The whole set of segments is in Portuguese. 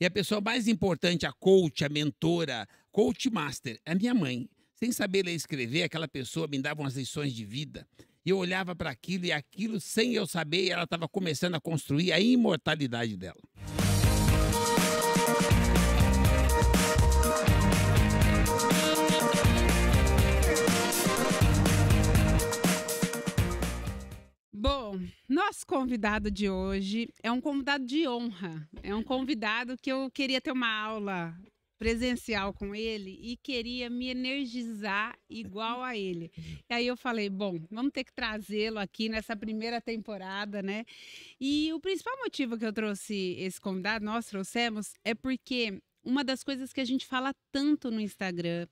E a pessoa mais importante, a coach, a mentora, coach master, é a minha mãe. Sem saber ler e escrever, aquela pessoa me dava umas lições de vida. Eu olhava para aquilo e aquilo, sem eu saber, ela estava começando a construir a imortalidade dela. Bom, nosso convidado de hoje é um convidado de honra. É um convidado que eu queria ter uma aula presencial com ele e queria me energizar igual a ele. E aí eu falei, bom, vamos ter que trazê-lo aqui nessa primeira temporada, né? E o principal motivo que eu trouxe esse convidado, nós trouxemos, é porque uma das coisas que a gente fala tanto no Instagram,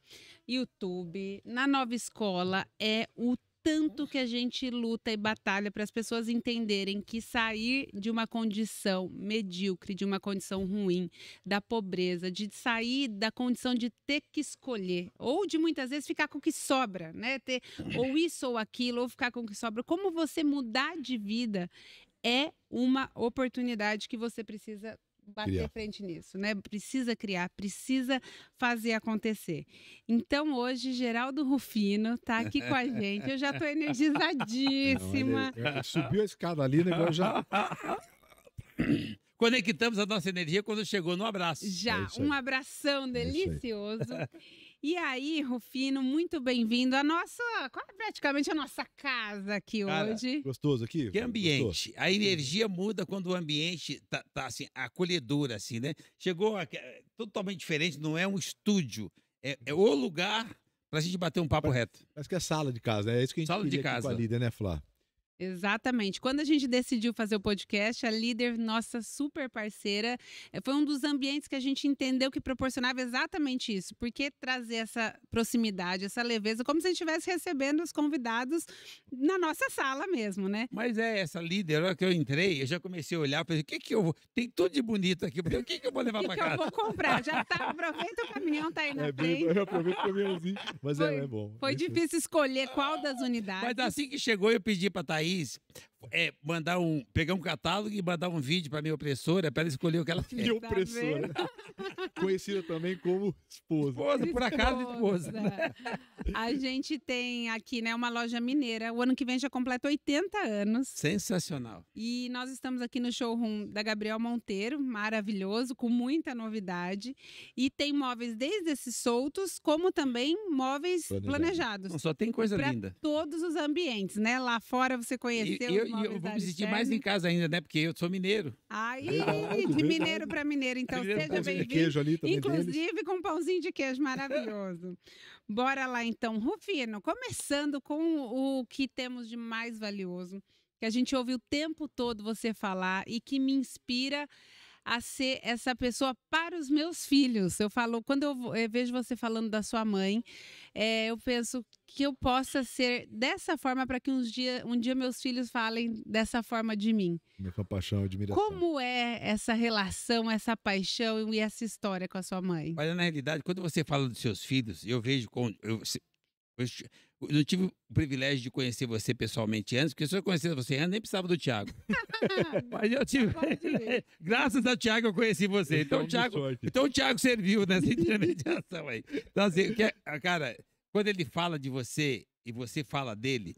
YouTube, na nova escola é o tanto que a gente luta e batalha para as pessoas entenderem que sair de uma condição medíocre, de uma condição ruim, da pobreza, de sair da condição de ter que escolher, ou de muitas vezes ficar com o que sobra, né? Ter ou isso ou aquilo, ou ficar com o que sobra. Como você mudar de vida é uma oportunidade que você precisa bater criar. frente nisso, né? Precisa criar, precisa fazer acontecer. Então hoje Geraldo Rufino está aqui com a gente. Eu já tô energizadíssima. Não, ele, é, subiu a escada ali, negócio né? já Conectamos a nossa energia quando chegou no abraço. Já, é um abração é delicioso. É E aí, Rufino, muito bem-vindo à nossa, praticamente a nossa casa aqui Cara, hoje. Gostoso aqui? Que ambiente. Gostoso. A energia muda quando o ambiente tá, tá assim, acolhedora, assim, né? Chegou a, é, totalmente diferente, não é um estúdio. É, é o lugar pra gente bater um papo parece, reto. Acho que é sala de casa, é isso que a gente Sala de casa. com a Líder, né, Flá? Exatamente. Quando a gente decidiu fazer o podcast, a líder, nossa super parceira, eh, foi um dos ambientes que a gente entendeu que proporcionava exatamente isso. Porque trazer essa proximidade, essa leveza, como se a gente estivesse recebendo os convidados na nossa sala mesmo, né? Mas é essa líder, a hora que eu entrei, eu já comecei a olhar, falei, o que que eu vou. Tem tudo de bonito aqui, o que que eu vou levar para casa? O que eu vou comprar? Já tá, aproveita o caminhão, tá aí na é, frente. Eu aproveito o caminhãozinho, mas é, foi, é, é bom. Foi é difícil escolher qual das unidades. Mas assim que chegou, eu pedi para Thaís país é, mandar um, pegar um catálogo e mandar um vídeo para minha opressora para ela escolher o que ela quer. Minha tá opressora. Conhecida também como esposa. Esposa, por acaso esposa. A gente tem aqui, né, uma loja mineira. O ano que vem já completa 80 anos. Sensacional. E nós estamos aqui no showroom da Gabriel Monteiro, maravilhoso, com muita novidade. E tem móveis desde esses soltos, como também móveis planejados. planejados. Não, só tem coisa pra linda. todos os ambientes, né? Lá fora você conheceu. E, eu, e eu vou me sentir mais em casa ainda, né? Porque eu sou mineiro. Aí, é de mineiro para mineiro, então mineiro seja bem-vindo. Inclusive deles. com um pãozinho de queijo maravilhoso. Bora lá então, Rufino, começando com o que temos de mais valioso, que a gente ouve o tempo todo você falar e que me inspira a ser essa pessoa para os meus filhos. Eu falo, quando eu, eh, vejo você falando da sua mãe, é, eu penso que eu possa ser dessa forma para que uns dia, um dia meus filhos falem dessa forma de mim. Minha compaixão admiração. Como é essa relação, essa paixão e essa história com a sua mãe? Olha, na realidade, quando você fala dos seus filhos, eu vejo, eu, eu não tive o privilégio de conhecer você pessoalmente antes, porque se eu conhecesse você antes, nem precisava do Thiago. Mas eu tive. Graças ao Thiago, eu conheci você. Então, o Thiago, então o Thiago serviu nessa intermediação aí. Então, assim, é, ah, cara, quando ele fala de você e você fala dele,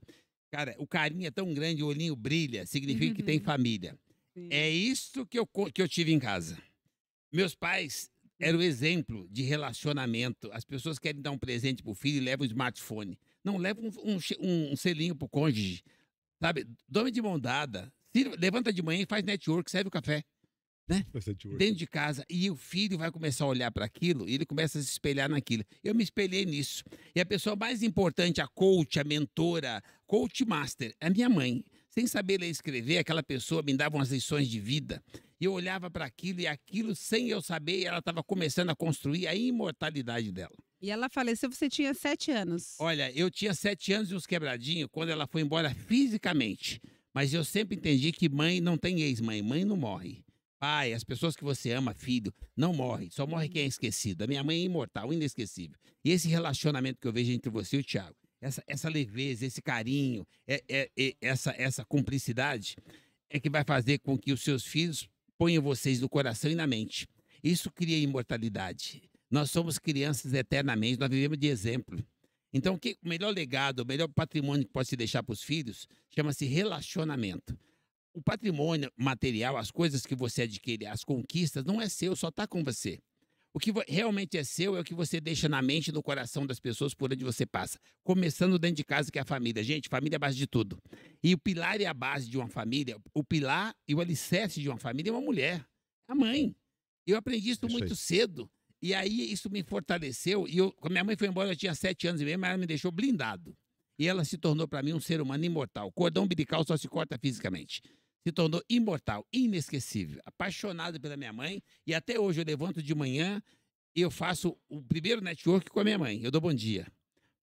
cara, o carinho é tão grande, o olhinho brilha, significa uhum. que tem uhum. família. Sim. É isso que eu, que eu tive em casa. Meus pais era o uhum. exemplo de relacionamento. As pessoas querem dar um presente pro filho e levam o smartphone. Não, leva um, um, um selinho pro cônjuge. Sabe? Dorme de mão dada. levanta de manhã e faz network, serve o café. Né? Dentro de casa. E o filho vai começar a olhar para aquilo e ele começa a se espelhar naquilo. Eu me espelhei nisso. E a pessoa mais importante, a coach, a mentora, coach master, é a minha mãe sem saber ler e escrever, aquela pessoa me dava umas lições de vida. E eu olhava para aquilo e aquilo, sem eu saber, ela estava começando a construir a imortalidade dela. E ela faleceu, você tinha sete anos. Olha, eu tinha sete anos e uns quebradinhos quando ela foi embora fisicamente. Mas eu sempre entendi que mãe não tem ex-mãe, mãe não morre. Pai, as pessoas que você ama, filho, não morre. Só morre quem é esquecido. A minha mãe é imortal, inesquecível. E esse relacionamento que eu vejo entre você e o Thiago essa, essa leveza, esse carinho, é, é, é, essa, essa cumplicidade é que vai fazer com que os seus filhos ponham vocês no coração e na mente. Isso cria imortalidade. Nós somos crianças eternamente, nós vivemos de exemplo. Então, que, o melhor legado, o melhor patrimônio que pode se deixar para os filhos chama-se relacionamento. O patrimônio material, as coisas que você adquire, as conquistas, não é seu, só está com você. O que realmente é seu é o que você deixa na mente e no coração das pessoas por onde você passa. Começando dentro de casa, que é a família. Gente, família é a base de tudo. E o pilar e a base de uma família, o pilar e o alicerce de uma família é uma mulher, a mãe. Eu aprendi isso, muito cedo. E aí isso me fortaleceu. E eu, quando minha mãe foi embora, eu tinha sete anos e meio, mas ela me deixou blindado. E ela se tornou para mim um ser humano imortal. O cordão umbilical só se corta fisicamente se tornou imortal, inesquecível, apaixonado pela minha mãe e até hoje eu levanto de manhã e eu faço o primeiro network com a minha mãe. Eu dou bom dia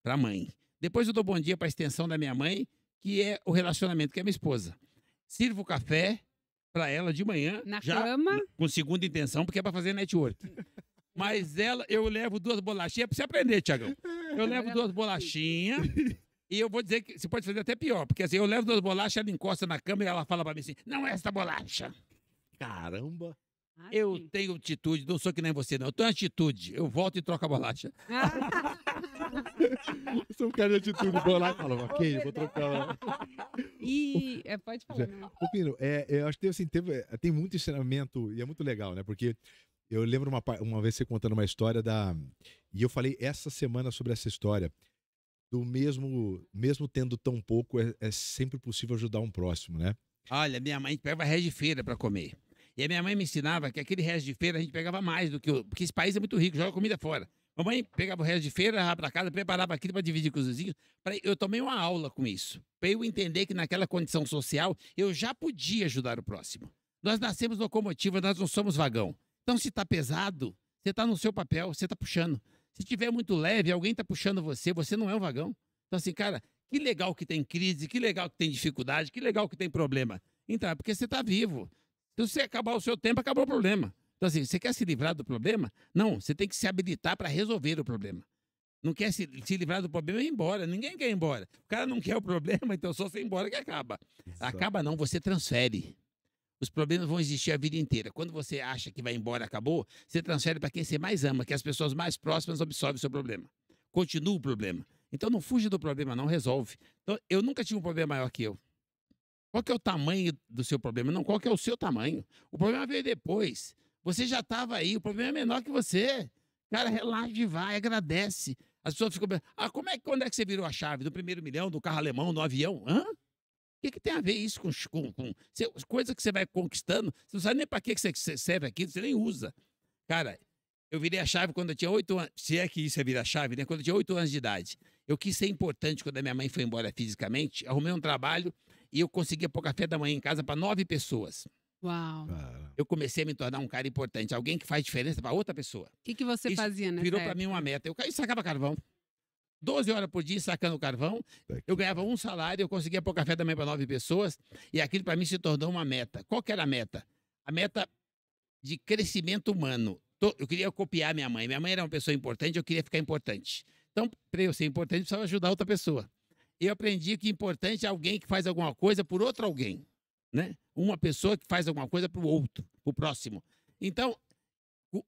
para a mãe. Depois eu dou bom dia para a extensão da minha mãe, que é o relacionamento que é minha esposa. Sirvo café para ela de manhã, na já cama, com segunda intenção, porque é para fazer network. Mas ela, eu levo duas bolachinhas para você aprender, Tiagão. Eu levo duas bolachinhas e eu vou dizer que você pode fazer até pior, porque assim, eu levo duas bolachas, ela encosta na cama e ela fala pra mim assim: não é essa bolacha. Caramba! Ai, ah, eu sim. tenho atitude, não sou que nem você, não. Eu tenho atitude. Eu volto e troco a bolacha. Ah. sou um cara de atitude, vou lá e falo, ok, eu vou trocar. E é, pode falar. Né? Ô, Pino, é, eu acho que teve, assim, teve, é, tem muito ensinamento e é muito legal, né? Porque eu lembro uma, uma vez você contando uma história da. E eu falei essa semana sobre essa história do mesmo, mesmo tendo tão pouco, é, é sempre possível ajudar um próximo, né? Olha, minha mãe pegava resto de feira para comer. E a minha mãe me ensinava que aquele resto de feira a gente pegava mais do que o. Porque esse país é muito rico, joga comida fora. Mamãe pegava o resto de feira, ia para casa, preparava aquilo para dividir com os vizinhos. Pra... Eu tomei uma aula com isso. Para eu entender que naquela condição social eu já podia ajudar o próximo. Nós nascemos locomotiva, nós não somos vagão. Então, se está pesado, você está no seu papel, você está puxando. Se estiver muito leve, alguém está puxando você, você não é um vagão. Então, assim, cara, que legal que tem crise, que legal que tem dificuldade, que legal que tem problema. Então, é porque você está vivo. Então, se você acabar o seu tempo, acabou o problema. Então, assim, você quer se livrar do problema? Não, você tem que se habilitar para resolver o problema. Não quer se, se livrar do problema e ir embora. Ninguém quer ir embora. O cara não quer o problema, então só você ir embora que acaba. Isso. Acaba não, você transfere. Os problemas vão existir a vida inteira. Quando você acha que vai embora, acabou, você transfere para quem você mais ama, que é as pessoas mais próximas absorvem o seu problema. Continua o problema. Então não fuja do problema, não resolve. Então, eu nunca tive um problema maior que eu. Qual que é o tamanho do seu problema? Não, qual que é o seu tamanho? O problema veio depois. Você já estava aí, o problema é menor que você. Cara, relaxa e vai, agradece. As pessoas ficam pensando, ah, como é, quando é que você virou a chave? Do primeiro milhão, do carro alemão, do avião? Hã? que, que tem a ver isso com, com, com que você vai conquistando? Você não sabe nem para que você serve aquilo, você nem usa. Cara, eu virei a chave quando eu tinha oito anos. Se é que isso é virar chave, né? Quando eu tinha oito anos de idade. Eu quis ser importante quando a minha mãe foi embora fisicamente. Arrumei um trabalho e eu conseguia pôr café da manhã em casa para nove pessoas. Uau. Cara. Eu comecei a me tornar um cara importante, alguém que faz diferença para outra pessoa. O que, que você isso fazia, né? Virou para mim uma meta. Eu, isso acaba carvão. 12 horas por dia sacando carvão. Eu ganhava um salário, eu conseguia pôr café também para nove pessoas. E aquilo para mim se tornou uma meta. Qual que era a meta? A meta de crescimento humano. Eu queria copiar minha mãe. Minha mãe era uma pessoa importante, eu queria ficar importante. Então, para eu ser importante, eu precisava ajudar outra pessoa. Eu aprendi que importante é alguém que faz alguma coisa por outro alguém. Né? Uma pessoa que faz alguma coisa para o outro, para o próximo. Então,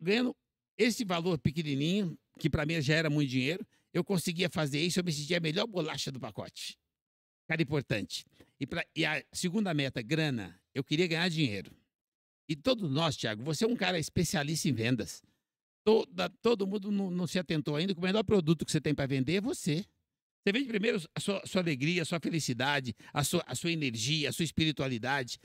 ganhando esse valor pequenininho, que para mim já era muito dinheiro, eu conseguia fazer isso, eu me sentia a melhor bolacha do pacote. Cara importante. E, pra, e a segunda meta, grana. Eu queria ganhar dinheiro. E todos nós, Tiago, você é um cara especialista em vendas. Toda, todo mundo não, não se atentou ainda que o melhor produto que você tem para vender é você. Você vende primeiro a sua, a sua alegria, a sua felicidade, a sua, a sua energia, a sua espiritualidade.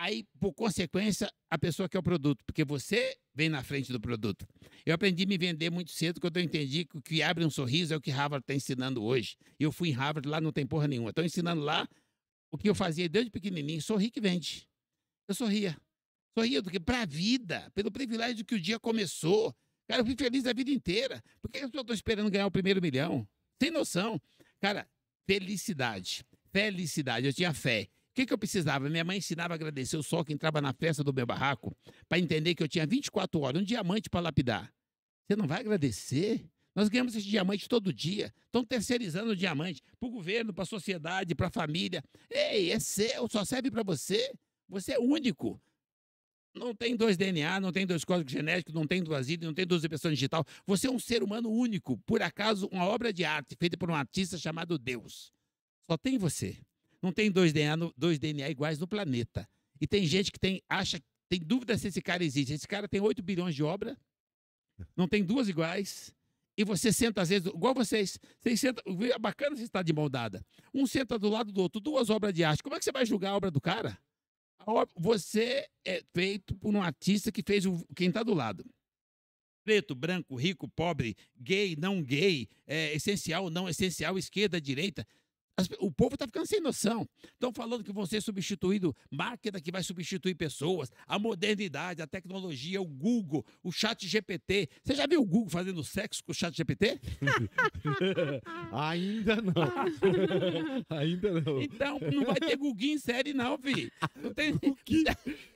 Aí, por consequência, a pessoa quer o produto, porque você vem na frente do produto. Eu aprendi a me vender muito cedo, quando eu entendi que o que abre um sorriso é o que Harvard está ensinando hoje. Eu fui em Harvard, lá não tem porra nenhuma. Estão ensinando lá o que eu fazia desde pequenininho, sorri que vende. Eu sorria. Sorria do que? Para a vida, pelo privilégio que o dia começou. Cara, eu fui feliz a vida inteira. Por que eu estou esperando ganhar o primeiro milhão? Sem noção. Cara, felicidade. Felicidade. Eu tinha fé que, que eu precisava? Minha mãe ensinava a agradecer o sol que entrava na festa do meu barraco para entender que eu tinha 24 horas, um diamante para lapidar. Você não vai agradecer? Nós ganhamos esse diamante todo dia. Estão terceirizando o diamante para o governo, para a sociedade, para a família. Ei, é seu, só serve para você. Você é único. Não tem dois DNA, não tem dois códigos genéticos, não tem duas idas, não tem duas impressões digital. Você é um ser humano único, por acaso, uma obra de arte feita por um artista chamado Deus. Só tem você. Não tem dois DNA, dois DNA iguais no planeta. E tem gente que tem, acha, tem dúvida se esse cara existe. Esse cara tem 8 bilhões de obra, não tem duas iguais. E você senta, às vezes, igual vocês, vocês sentam, é bacana você estar de mão dada. Um senta do lado do outro, duas obras de arte. Como é que você vai julgar a obra do cara? Obra, você é feito por um artista que fez o, quem está do lado preto, branco, rico, pobre, gay, não gay, é, essencial, não essencial, esquerda, direita o povo está ficando sem noção. Estão falando que você ser é substituído, máquina que vai substituir pessoas, a modernidade, a tecnologia, o Google, o chat GPT. Você já viu o Google fazendo sexo com o chat GPT? Ainda não. Ainda não. Então, não vai ter Google em série, não, filho. Não tem.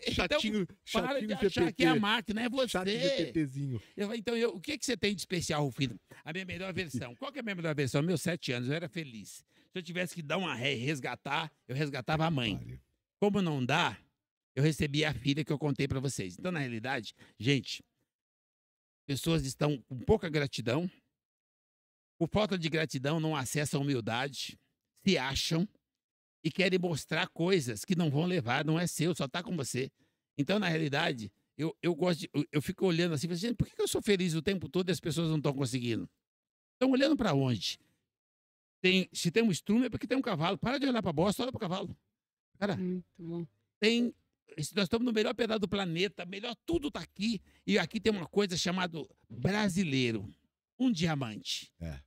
Então, chatinho, então, para chatinho de GPT. achar que é a máquina, é você. Chat GPTzinho. Eu, então, eu, o que, que você tem de especial, filho? A minha melhor versão. Qual que é a minha melhor versão? Meus sete anos, eu era feliz. Se eu tivesse que dar uma ré e resgatar, eu resgatava a mãe. Como não dá, eu recebi a filha que eu contei para vocês. Então, na realidade, gente, pessoas estão com pouca gratidão, por falta de gratidão não acessam a humildade, se acham e querem mostrar coisas que não vão levar, não é seu, só está com você. Então, na realidade, eu, eu gosto de, eu, eu, fico olhando assim, assim gente, por que eu sou feliz o tempo todo e as pessoas não estão conseguindo? Estão olhando para onde? Tem, se tem um estrume, é porque tem um cavalo. Para de olhar para a bosta, olha para o cavalo. Cara, Muito bom. tem. Nós estamos no melhor pedaço do planeta, melhor tudo está aqui. E aqui tem uma coisa chamada brasileiro um diamante. É.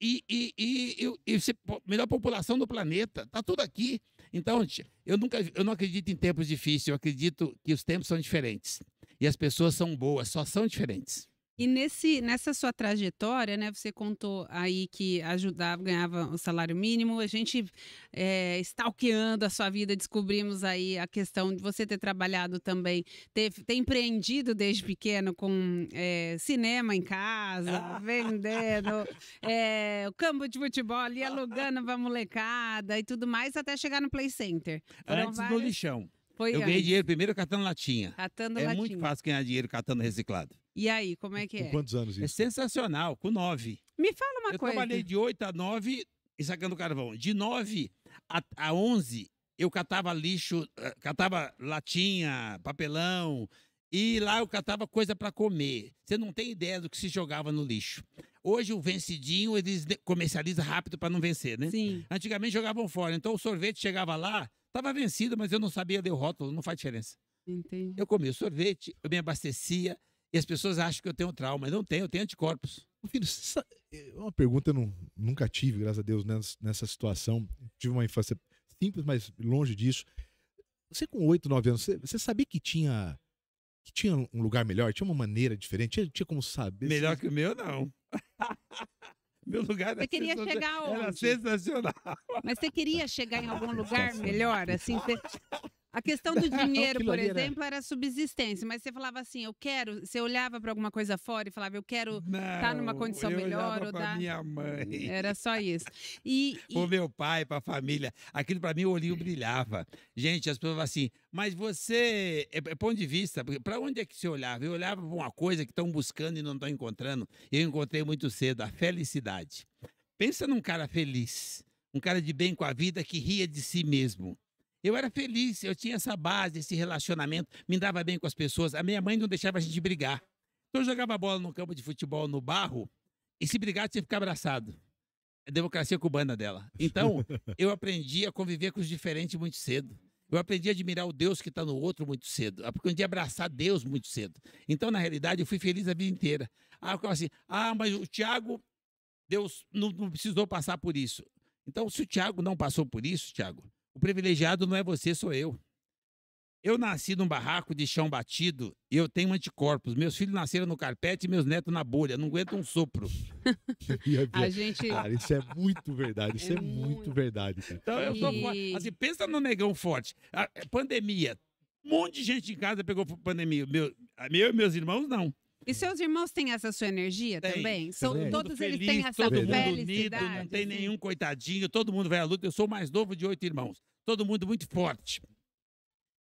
E, e, e, e, e você, melhor população do planeta, está tudo aqui. Então, eu nunca eu não acredito em tempos difíceis, eu acredito que os tempos são diferentes. E as pessoas são boas, só são diferentes. E nesse, nessa sua trajetória, né, você contou aí que ajudava, ganhava o salário mínimo. A gente é, stalkeando a sua vida, descobrimos aí a questão de você ter trabalhado também, ter, ter empreendido desde pequeno com é, cinema em casa, vendendo é, o campo de futebol ali, alugando pra molecada e tudo mais, até chegar no Play Center. Antes vários... do lixão. Foi eu antes. É. ganhei dinheiro primeiro catando latinha. Catando é latinha. muito fácil ganhar dinheiro catando reciclado. E aí, como é que é? Com quantos anos é isso? É sensacional, com nove. Me fala uma eu coisa. Eu trabalhei de oito a nove e sacando carvão. De nove a, a onze, eu catava lixo, eh, catava latinha, papelão, e lá eu catava coisa para comer. Você não tem ideia do que se jogava no lixo. Hoje o vencidinho eles comercializam rápido para não vencer, né? Sim. Antigamente jogavam fora. Então o sorvete chegava lá, Estava vencida, mas eu não sabia ler o rótulo, não faz diferença. Entendi. Eu comia sorvete, eu me abastecia e as pessoas acham que eu tenho trauma. Eu não tenho, eu tenho anticorpos. Filho, sabe, é uma pergunta eu não, nunca tive, graças a Deus, nessa, nessa situação. Tive uma infância simples, mas longe disso. Você com 8, 9 anos, você, você sabia que tinha que tinha um lugar melhor, tinha uma maneira diferente, tinha, tinha como saber. Melhor que o meu, não. Meu lugar era, você queria chegar onde? era sensacional. Mas você queria chegar em algum lugar melhor? Assim, você... A questão do dinheiro, por exemplo, era... era... subsistência, mas você falava assim, eu quero, você olhava para alguma coisa fora e falava, eu quero estar tá numa condição eu melhor. Ou dar... minha mãe. Hum, era só isso. E, e... O meu pai, para a família, aquilo para mim o olhinho brilhava. Gente, as pessoas falavam assim, mas você, é, é ponto de vista, para onde é que você olhava? Eu olhava para uma coisa que estão buscando e não estão encontrando. Eu encontrei muito cedo, a felicidade. Pensa num cara feliz, um cara de bem com a vida que ria de si mesmo eu era feliz, eu tinha essa base, esse relacionamento, me dava bem com as pessoas. A minha mãe não deixava a gente brigar. Então eu jogava bola no campo de futebol, no barro, e se brigar tinha que ficar abraçado. É a democracia cubana dela. Então, eu aprendi a conviver com os diferentes muito cedo. Eu aprendi a admirar o Deus que está no outro muito cedo. Aprendi a abraçar Deus muito cedo. Então, na realidade, eu fui feliz a vida inteira. Ah, eu assim, ah, mas o Tiago, Deus não, não precisou passar por isso. Então, se o Tiago não passou por isso, Tiago, o privilegiado não é você, sou eu. Eu nasci num barraco de chão batido e eu tenho anticorpos. Meus filhos nasceram no carpete e meus netos na bolha. Não aguento um sopro. a gente... Cara, isso é muito verdade. Isso é, é muito... muito verdade. Cara. Então, eu tô assim, pensa no negão forte. A é, pandemia. Um monte de gente em casa pegou pandemia. Meu, meu e meus irmãos, não. E seus irmãos têm essa sua energia tem. também? São, todos feliz, eles têm essa todo felicidade. Unido, não tem nenhum coitadinho, todo mundo vai à luta. Eu sou o mais novo de oito irmãos. Todo mundo muito forte.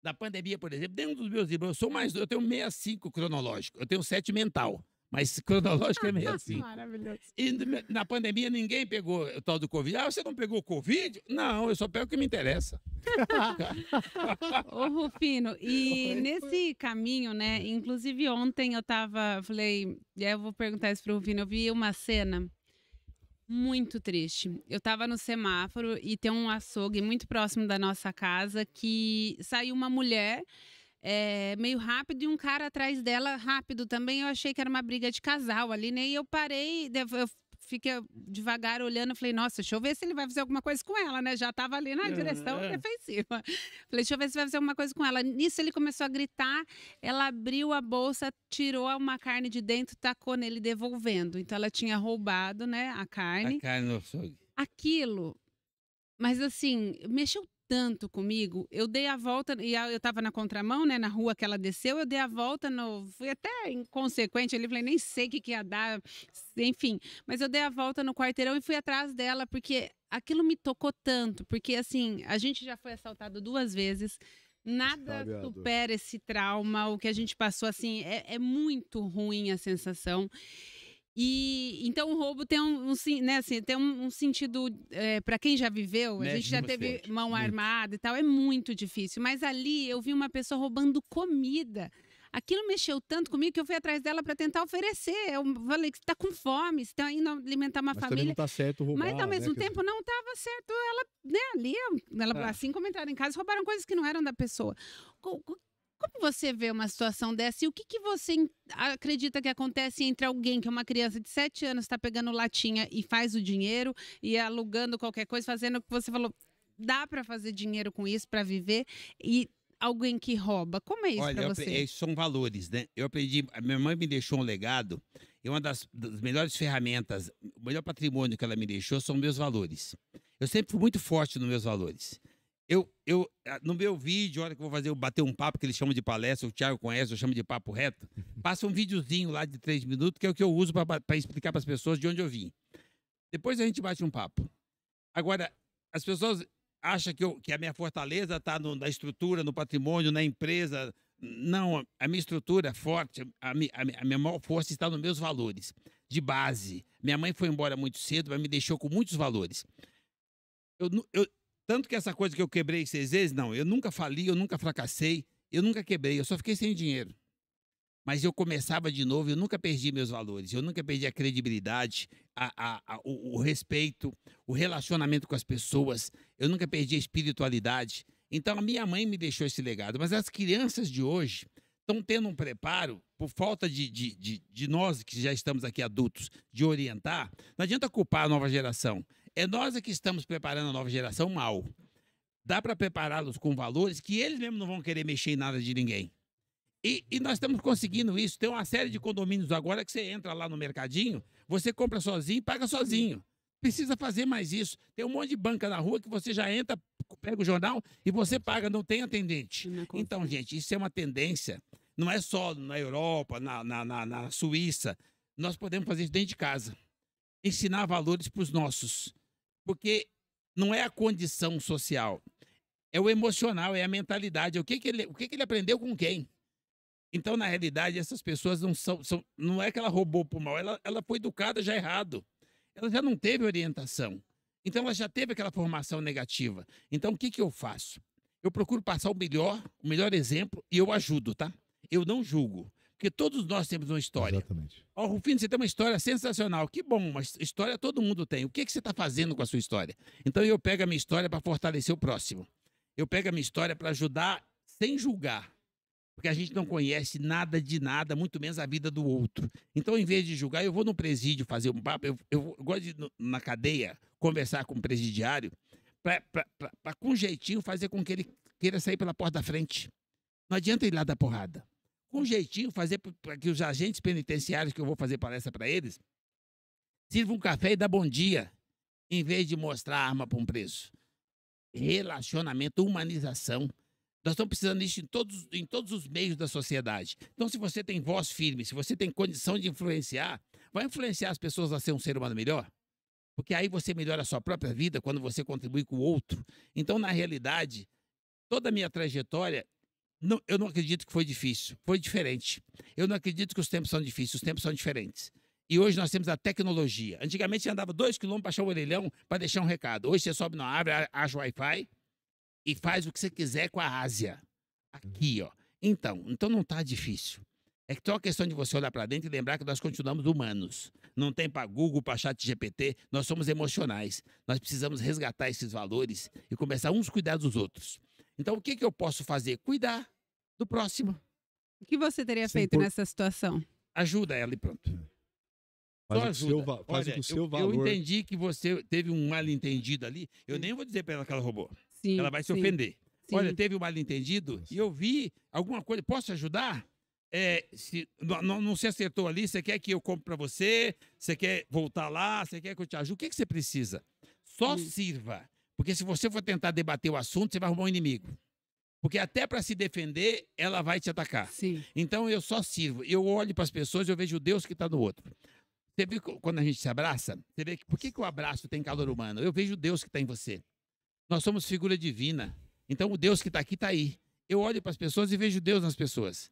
Na pandemia, por exemplo, nenhum dos meus irmãos, eu sou mais, eu tenho 65 cronológico, eu tenho 7 mental mas cronologicamente é assim. Maravilhoso. E na pandemia ninguém pegou o tal do Covid. Ah, você não pegou o Covid? Não, eu só pego o que me interessa. Ô, Rufino, e Oi. nesse caminho, né? Inclusive ontem eu tava, falei, e aí eu vou perguntar isso pro Rufino, eu vi uma cena muito triste. Eu tava no semáforo e tem um açougue muito próximo da nossa casa que saiu uma mulher é, meio rápido e um cara atrás dela rápido também. Eu achei que era uma briga de casal ali, né? E eu parei, eu fiquei devagar olhando, falei, nossa, deixa eu ver se ele vai fazer alguma coisa com ela, né? Já tava ali na direção é. defensiva. Falei, deixa eu ver se vai fazer alguma coisa com ela. Nisso ele começou a gritar, ela abriu a bolsa, tirou uma carne de dentro, tacou nele devolvendo. Então ela tinha roubado, né, a carne. A carne no açougue. Aquilo, mas assim, mexeu tanto comigo. Eu dei a volta, e eu estava na contramão, né? Na rua que ela desceu, eu dei a volta no. Fui até inconsequente ele falei, nem sei o que, que ia dar, enfim. Mas eu dei a volta no quarteirão e fui atrás dela, porque aquilo me tocou tanto. Porque assim, a gente já foi assaltado duas vezes. Nada supera esse trauma, o que a gente passou assim, é, é muito ruim a sensação. E então o roubo tem um, um né, assim, tem um, um sentido é, eh, para quem já viveu, a né, gente já teve forte. mão armada e tal, é muito difícil. Mas ali eu vi uma pessoa roubando comida. Aquilo mexeu tanto comigo que eu fui atrás dela para tentar oferecer. Eu falei que está com fome, você está indo alimentar uma mas família. Não está certo roubar, mas ao né, mesmo né, tempo não estava certo. Ela, né, ali, ela, é. assim como entraram em casa, roubaram coisas que não eram da pessoa. Como você vê uma situação dessa e o que, que você acredita que acontece entre alguém que é uma criança de 7 anos, está pegando latinha e faz o dinheiro e alugando qualquer coisa, fazendo o que você falou, dá para fazer dinheiro com isso, para viver, e alguém que rouba? Como é isso Olha, você? Olha, são valores, né? Eu aprendi, a minha mãe me deixou um legado, e uma das, das melhores ferramentas, o melhor patrimônio que ela me deixou são meus valores. Eu sempre fui muito forte nos meus valores. Eu, eu, ah, no meu vídeo, a hora que eu vou fazer, eu bater um papo que eles chamam de palestra, o Thiago conhece, eu chamo de papo reto. Passa um videozinho lá de três minutos, que é o que eu uso para explicar para as pessoas de onde eu vim. Depois a gente bate um papo. Agora, as pessoas acham que, eu, que a minha fortaleza está na estrutura, no patrimônio, na empresa. Não, a minha estrutura é forte, a, a, a minha maior força está nos meus valores, de base. Minha mãe foi embora muito cedo, mas me deixou com muitos valores. Eu, eu, tanto que essa coisa que eu quebrei seis vezes, não, eu nunca fali, eu nunca fracassei, eu nunca quebrei, eu só fiquei sem dinheiro. Mas eu começava de novo, eu nunca perdi meus valores, eu nunca perdi a credibilidade, a, a, a, o, o respeito, o relacionamento com as pessoas, eu nunca perdi a espiritualidade. Então a minha mãe me deixou esse legado, mas as crianças de hoje estão tendo um preparo, por falta de, de, de, de, nós que já estamos aqui adultos, de orientar, não adianta culpar a nova geração. É nós é que estamos preparando a nova geração mal. Dá para prepará-los com valores que eles mesmos não vão querer mexer em nada de ninguém. E, e, nós estamos conseguindo isso. Tem uma série de condomínios agora que você entra lá no mercadinho, você compra sozinho e paga sozinho. Precisa fazer mais isso. Tem um monte de banca na rua que você já entra, pega o jornal e você paga, não tem atendente. então, gente, isso é uma tendência. Não é só na Europa, na, na, na, na Suíça. Nós podemos fazer isso dentro de casa. Ensinar valores para os nossos. Porque não é a condição social, é o emocional, é a mentalidade. É o que, que, ele, o que, que ele aprendeu com quem? Então, na realidade, essas pessoas não são. são não é que ela roubou por mal, ela, ela foi educada já errado. Ela já não teve orientação. Então, ela já teve aquela formação negativa. Então, o que, que eu faço? Eu procuro passar o melhor, o melhor exemplo e eu ajudo, tá? Eu não julgo. Porque todos nós temos uma história. Exatamente. Ó, oh, Rufino, você tem uma história sensacional. Que bom, Mas história todo mundo tem. O que, é que você está fazendo com a sua história? Então eu pego a minha história para fortalecer o próximo. Eu pego a minha história para ajudar sem julgar. Porque a gente não conhece nada de nada, muito menos a vida do outro. Então, em vez de julgar, eu vou no presídio fazer um papo, eu, eu gosto de, na cadeia, conversar com o um presidiário, para com jeitinho fazer com que ele queira sair pela porta da frente. Não adianta ir lá dar porrada um jeitinho fazer para que os agentes penitenciários que eu vou fazer palestra para eles sirva um café e dá bom dia, em vez de mostrar a arma para um preso. Relacionamento, humanização. Nós estamos precisando disso em todos, em todos os meios da sociedade. Então, se você tem voz firme, se você tem condição de influenciar, vai influenciar as pessoas a ser um ser humano melhor? Porque aí você melhora a sua própria vida quando você contribui com o outro. Então, na realidade, toda a minha trajetória não, eu não acredito que foi difícil. Foi diferente. Eu não acredito que os tempos são difíceis. Os tempos são diferentes. E hoje nós temos a tecnologia. Antigamente você andava dois quilômetros para achar o orelhão para deixar um recado. Hoje você sobe na árvore, acha o Wi-Fi e faz o que você quiser com a Ásia. Aqui, ó. Então, então não está difícil. É que só a questão de você olhar para dentro e lembrar que nós continuamos humanos. Não tem para Google, para chat GPT, nós somos emocionais. Nós precisamos resgatar esses valores e começar uns a cuidar dos outros. Então, o que, que eu posso fazer? Cuidar do próximo. O que você teria Sem feito por... nessa situação? Ajuda ela e pronto. É. Faz Seu, faz Olha, o seu eu, valor. Eu entendi que você teve um mal-entendido ali. Eu nem vou dizer para ela que ela roubou. Sim, ela vai se sim. ofender. Sim. Olha, teve um mal-entendido e eu vi alguma coisa. Posso ajudar? É, se, não, não, se acertou ali, você quer que eu compre para você? Você quer voltar lá? Você quer que eu te ajude? O que, é que você precisa? Só hum. sirva. Porque se você for tentar debater o assunto, você vai arrumar um inimigo. Porque até para se defender, ela vai te atacar. Sim. Então eu só sirvo. Eu olho para as pessoas e eu vejo Deus que está no outro. Você vê quando a gente se abraça? Você vê que por que, que o abraço tem calor humano? Eu vejo Deus que está em você. Nós somos figura divina. Então o Deus que está aqui está aí. Eu olho para as pessoas e vejo Deus nas pessoas.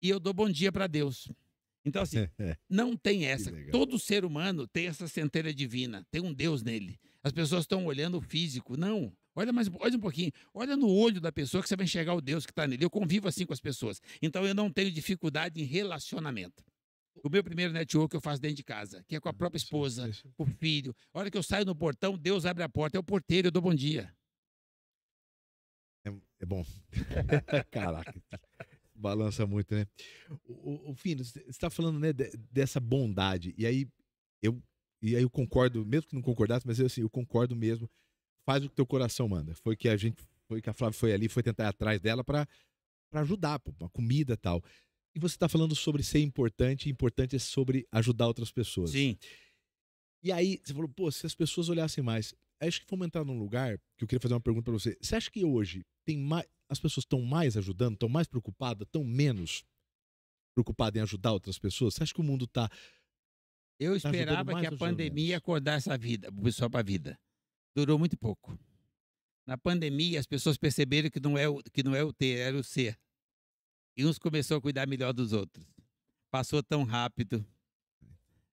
E eu dou bom dia para Deus. Então, assim, não tem essa. Todo ser humano tem essa centelha divina, tem um Deus nele. As pessoas estão olhando o físico. Não. Olha mais olha um pouquinho, olha no olho da pessoa que você vai enxergar o Deus que está nele. Eu convivo assim com as pessoas. Então eu não tenho dificuldade em relacionamento. O meu primeiro network eu faço dentro de casa, que é com a ah, própria esposa, com o filho. A hora que eu saio no portão, Deus abre a porta, é o porteiro, eu dou bom dia. É, é bom. Caraca. Balança muito, né? O, o, o Fino, você está falando né, dessa bondade. E aí eu, e aí eu concordo, mesmo que não concordasse, mas eu, assim, eu concordo mesmo faz o que teu coração manda. Foi que a gente, foi que a Flávia foi ali, foi tentar ir atrás dela para ajudar, pô, uma comida tal. E você está falando sobre ser importante, importante é sobre ajudar outras pessoas. Sim. E aí, você falou, pô, se as pessoas olhassem mais. Acho que fomos entrar num lugar que eu queria fazer uma pergunta para você. Você acha que hoje tem mais, as pessoas estão mais ajudando, estão mais preocupadas, estão menos preocupadas em ajudar outras pessoas? Você acha que o mundo está. Eu tá esperava tá que a pandemia acordasse a vida, o pessoal para a vida durou muito pouco. Na pandemia, as pessoas perceberam que não é o, que não é o ter, era o ser. E uns começaram a cuidar melhor dos outros. Passou tão rápido.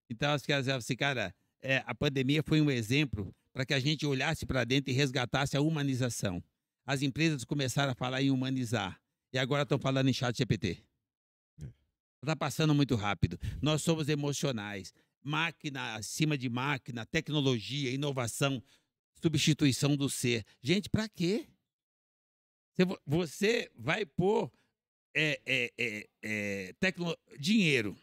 Então, as caras assim, cara, é, a pandemia foi um exemplo para que a gente olhasse para dentro e resgatasse a humanização. As empresas começaram a falar em humanizar. E agora estão falando em chat GPT. Está é. passando muito rápido. Nós somos emocionais. Máquina acima de máquina, tecnologia, inovação substituição do ser. Gente, para quê? Você vai pôr é, é, é, é, tecno... dinheiro.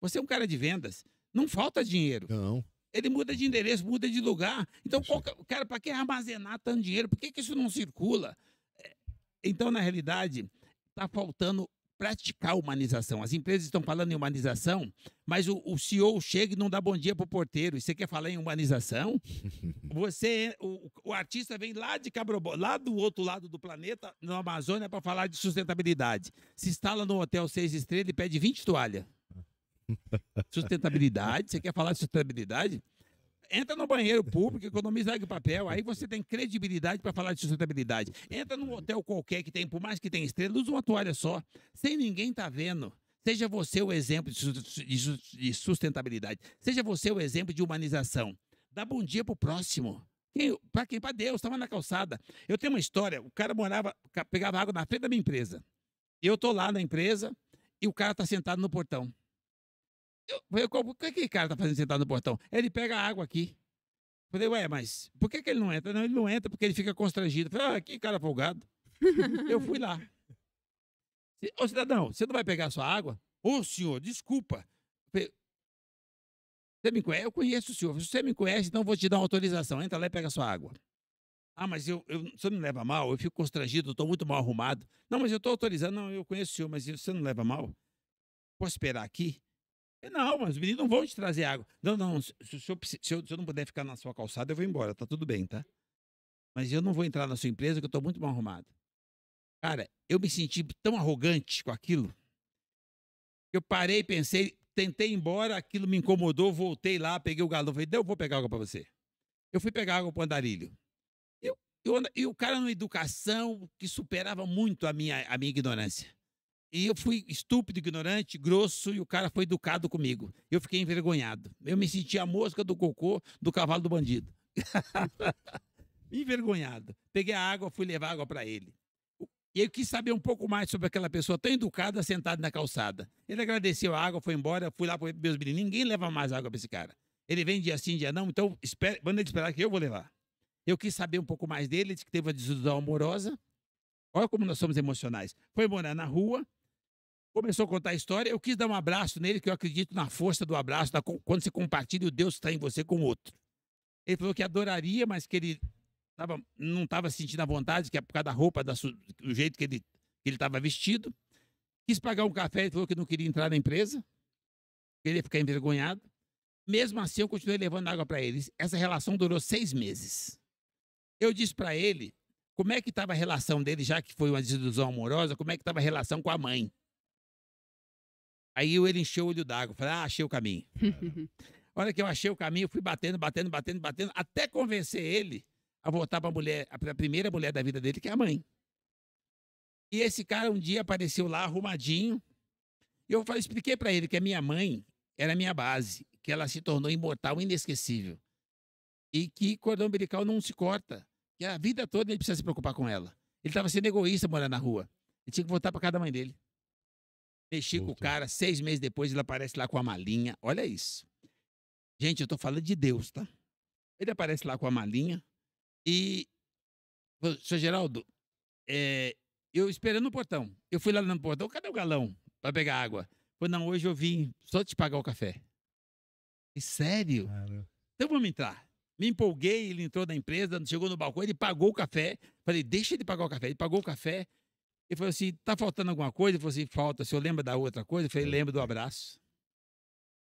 Você é um cara de vendas. Não falta dinheiro. Não. Ele muda de endereço, muda de lugar. Então, qualquer... cara, para que armazenar tanto dinheiro? Por que, que isso não circula? É, então, na realidade, está faltando praticar humanização. As empresas estão falando em humanização, mas o, o CEO chega e não dá bom dia para o porteiro. E você quer falar em humanização? Você, o, o artista vem lá de Cabrobó, lá do outro lado do planeta, na Amazônia, para falar de sustentabilidade. Se instala no hotel seis estrelas e pede 20 toalhas. Sustentabilidade? Você quer falar de sustentabilidade? entra no banheiro público, economiza água e papel, aí você tem credibilidade para falar de sustentabilidade. Entra num hotel qualquer que tem, por mais que tenha estrela, usa uma toalha só, sem ninguém tá vendo. Seja você o exemplo de sustentabilidade. Seja você o exemplo de humanização. Dá bom dia pro próximo. Quem, para quem? Para Deus, estava na calçada. Eu tenho uma história, o cara morava, pegava água na frente da minha empresa. Eu tô lá na empresa e o cara tá sentado no portão. Eu, o que, é que o cara tá fazendo sentado no portão? Ele pega água aqui. Eu falei, ué, mas por que, que ele não entra? Não, ele não entra porque ele fica constrangido. Eu falei, ah, que cara folgado. eu fui lá. Ô cidadão, você não vai pegar sua água? Ô senhor, desculpa. Você me conhece? Eu conheço o senhor. Se você me conhece, então vou te dar uma autorização. Entra lá e pega sua água. Ah, mas eu, eu, você não leva mal? Eu fico constrangido, estou muito mal arrumado. Não, mas eu estou autorizando. Não, eu conheço o senhor, mas você não leva mal? Posso esperar aqui? É, não, mas os meninos não vão te trazer água. Não, não, se, se, eu, se, eu, se, eu, não puder ficar na sua calçada, eu vou embora, tá tudo bem, tá? Mas eu não vou entrar na sua empresa que eu tô muito mal arrumado. Cara, eu me senti tão arrogante com aquilo. Eu parei, pensei, tentei ir embora, aquilo me incomodou, voltei lá, peguei o galão, falei, eu vou pegar água para você. Eu fui pegar água pro andarilho. Eu, eu, e o cara numa educação que superava muito a minha, a minha ignorância. E eu fui estúpido, ignorante, grosso, e o cara foi educado comigo. Eu fiquei envergonhado. Eu me senti a mosca do cocô do cavalo do bandido. envergonhado. Peguei a água, fui levar água para ele. E eu quis saber um pouco mais sobre aquela pessoa tão educada sentada na calçada. Ele agradeceu a água, foi embora, fui lá para meus meninos. Ninguém leva mais água para esse cara. Ele vem dia sim, dia não, então espera, manda ele esperar que eu vou levar. Eu quis saber um pouco mais dele, disse que teve uma desilusão amorosa. Olha como nós somos emocionais. Foi morar na rua, começou a contar a história, eu quis dar um abraço nele, que eu acredito na força do abraço, da, quando você compartilha o Deus está em você com o outro. Ele falou que adoraria, mas que ele tava, não estava sentindo a vontade, que é por causa da roupa, da, do jeito que ele estava vestido. Quis pagar um café, ele falou que não queria entrar na empresa, que ele ia ficar envergonhado. Mesmo assim, eu continuei levando água para ele. Essa relação durou seis meses. Eu disse para ele como é que estava a relação dele, já que foi uma desilusão amorosa, como é que estava a relação com a mãe. Aí ele encheu o olho d'água. Falei, ah, achei o caminho. Olha que eu achei o caminho, fui batendo, batendo, batendo, batendo, até convencer ele a voltar para a mulher, a primeira mulher da vida dele, que é a mãe. E esse cara um dia apareceu lá arrumadinho. E eu falei, expliquei para ele que a minha mãe era a minha base, que ela se tornou imortal, inesquecível. E que cordão umbilical não se corta, que a vida toda ele precisa se preocupar com ela. Ele estava sendo egoísta morando na rua. Ele tinha que voltar para cada mãe dele. Mexi Voltou. com o cara, seis meses depois ele aparece lá com a malinha. Olha isso. Gente, eu tô falando de Deus, tá? Ele aparece lá com a malinha e. Seu Geraldo, é, eu esperando no portão. Eu fui lá no portão, cadê o galão pra pegar água? Falei, não, hoje eu vim só te pagar o café. E sério? Cara. Então vamos entrar. Me empolguei, ele entrou na empresa, chegou no balcão, ele pagou o café. Falei, deixa ele pagar o café. Ele pagou o café, ele falou assim: tá faltando alguma coisa? Ele falou assim: falta. O senhor lembra da outra coisa? Eu falei: lembra do abraço.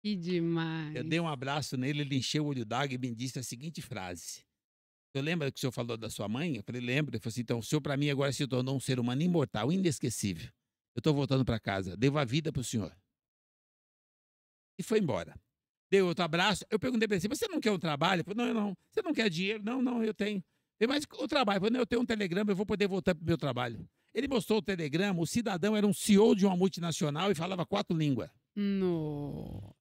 Que demais. Eu dei um abraço nele, ele encheu o olho d'água e me disse a seguinte frase. Eu lembro que o senhor falou da sua mãe? Eu falei, lembro. Ele falou assim, então o senhor para mim agora se tornou um ser humano imortal, inesquecível. Eu estou voltando para casa, devo a vida para o senhor. E foi embora. Deu outro abraço. Eu perguntei para ele, assim, você não quer um trabalho? Ele falou, não, não. Você não quer dinheiro? Não, não, eu tenho. mas o trabalho? Eu falei, não, eu tenho um telegrama, eu vou poder voltar para o meu trabalho. Ele mostrou o telegrama, o cidadão era um CEO de uma multinacional e falava quatro línguas. No.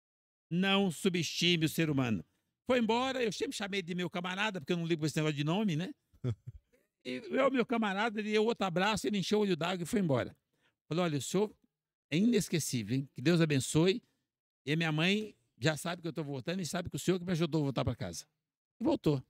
Não subestime o ser humano. Foi embora, eu sempre chamei de meu camarada, porque eu não ligo esse negócio de nome, né? E eu, meu camarada, ele deu outro abraço, ele encheu o olho d'água e foi embora. Falei, olha, o senhor é inesquecível, hein? Que Deus abençoe. E minha mãe já sabe que eu estou voltando e sabe que o senhor que me ajudou a voltar para casa. E voltou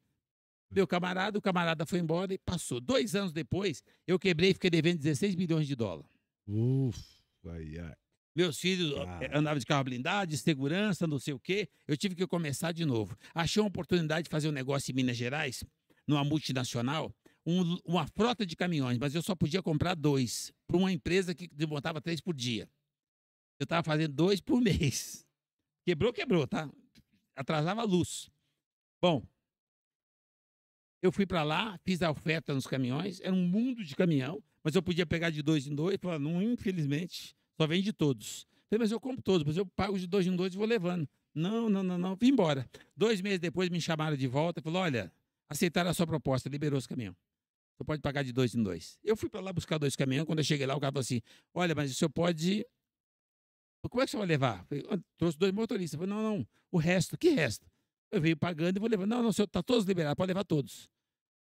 meu camarada, o camarada foi embora e passou. Dois anos depois, eu quebrei e fiquei devendo 16 milhões de dólares. Ufa, ai, ai. Meus filhos ah. Eh, andavam de carro blindado, de segurança, não sei o quê. Eu tive que começar de novo. Achei uma oportunidade de fazer um negócio em Minas Gerais, numa multinacional, um, uma frota de caminhões, mas eu só podia comprar dois para uma empresa que desmontava três por dia. Eu estava fazendo dois por mês. Quebrou, quebrou, tá? Atrasava a luz. Bom, eu fui para lá, fiz a oferta nos caminhões, era um mundo de caminhão, mas eu podia pegar de dois em dois, Falei, não, infelizmente, só vende todos. Falei, mas eu compro todos, mas eu pago de dois em dois e vou levando. Não, não, não, não, vim embora. Dois meses depois me chamaram de volta e falaram, olha, aceitaram a sua proposta, liberou os caminhão. Você pode pagar de dois em dois. Eu fui para lá buscar dois caminhões, quando eu cheguei lá, o cara falou assim, olha, mas o senhor pode... Como é que você vai levar? falei, ah, trouxe dois motoristas. falei, não, não, o resto, que resto? Eu venho pagando e vou levando. Não, não, senhor, tá todos liberados, pode levar todos.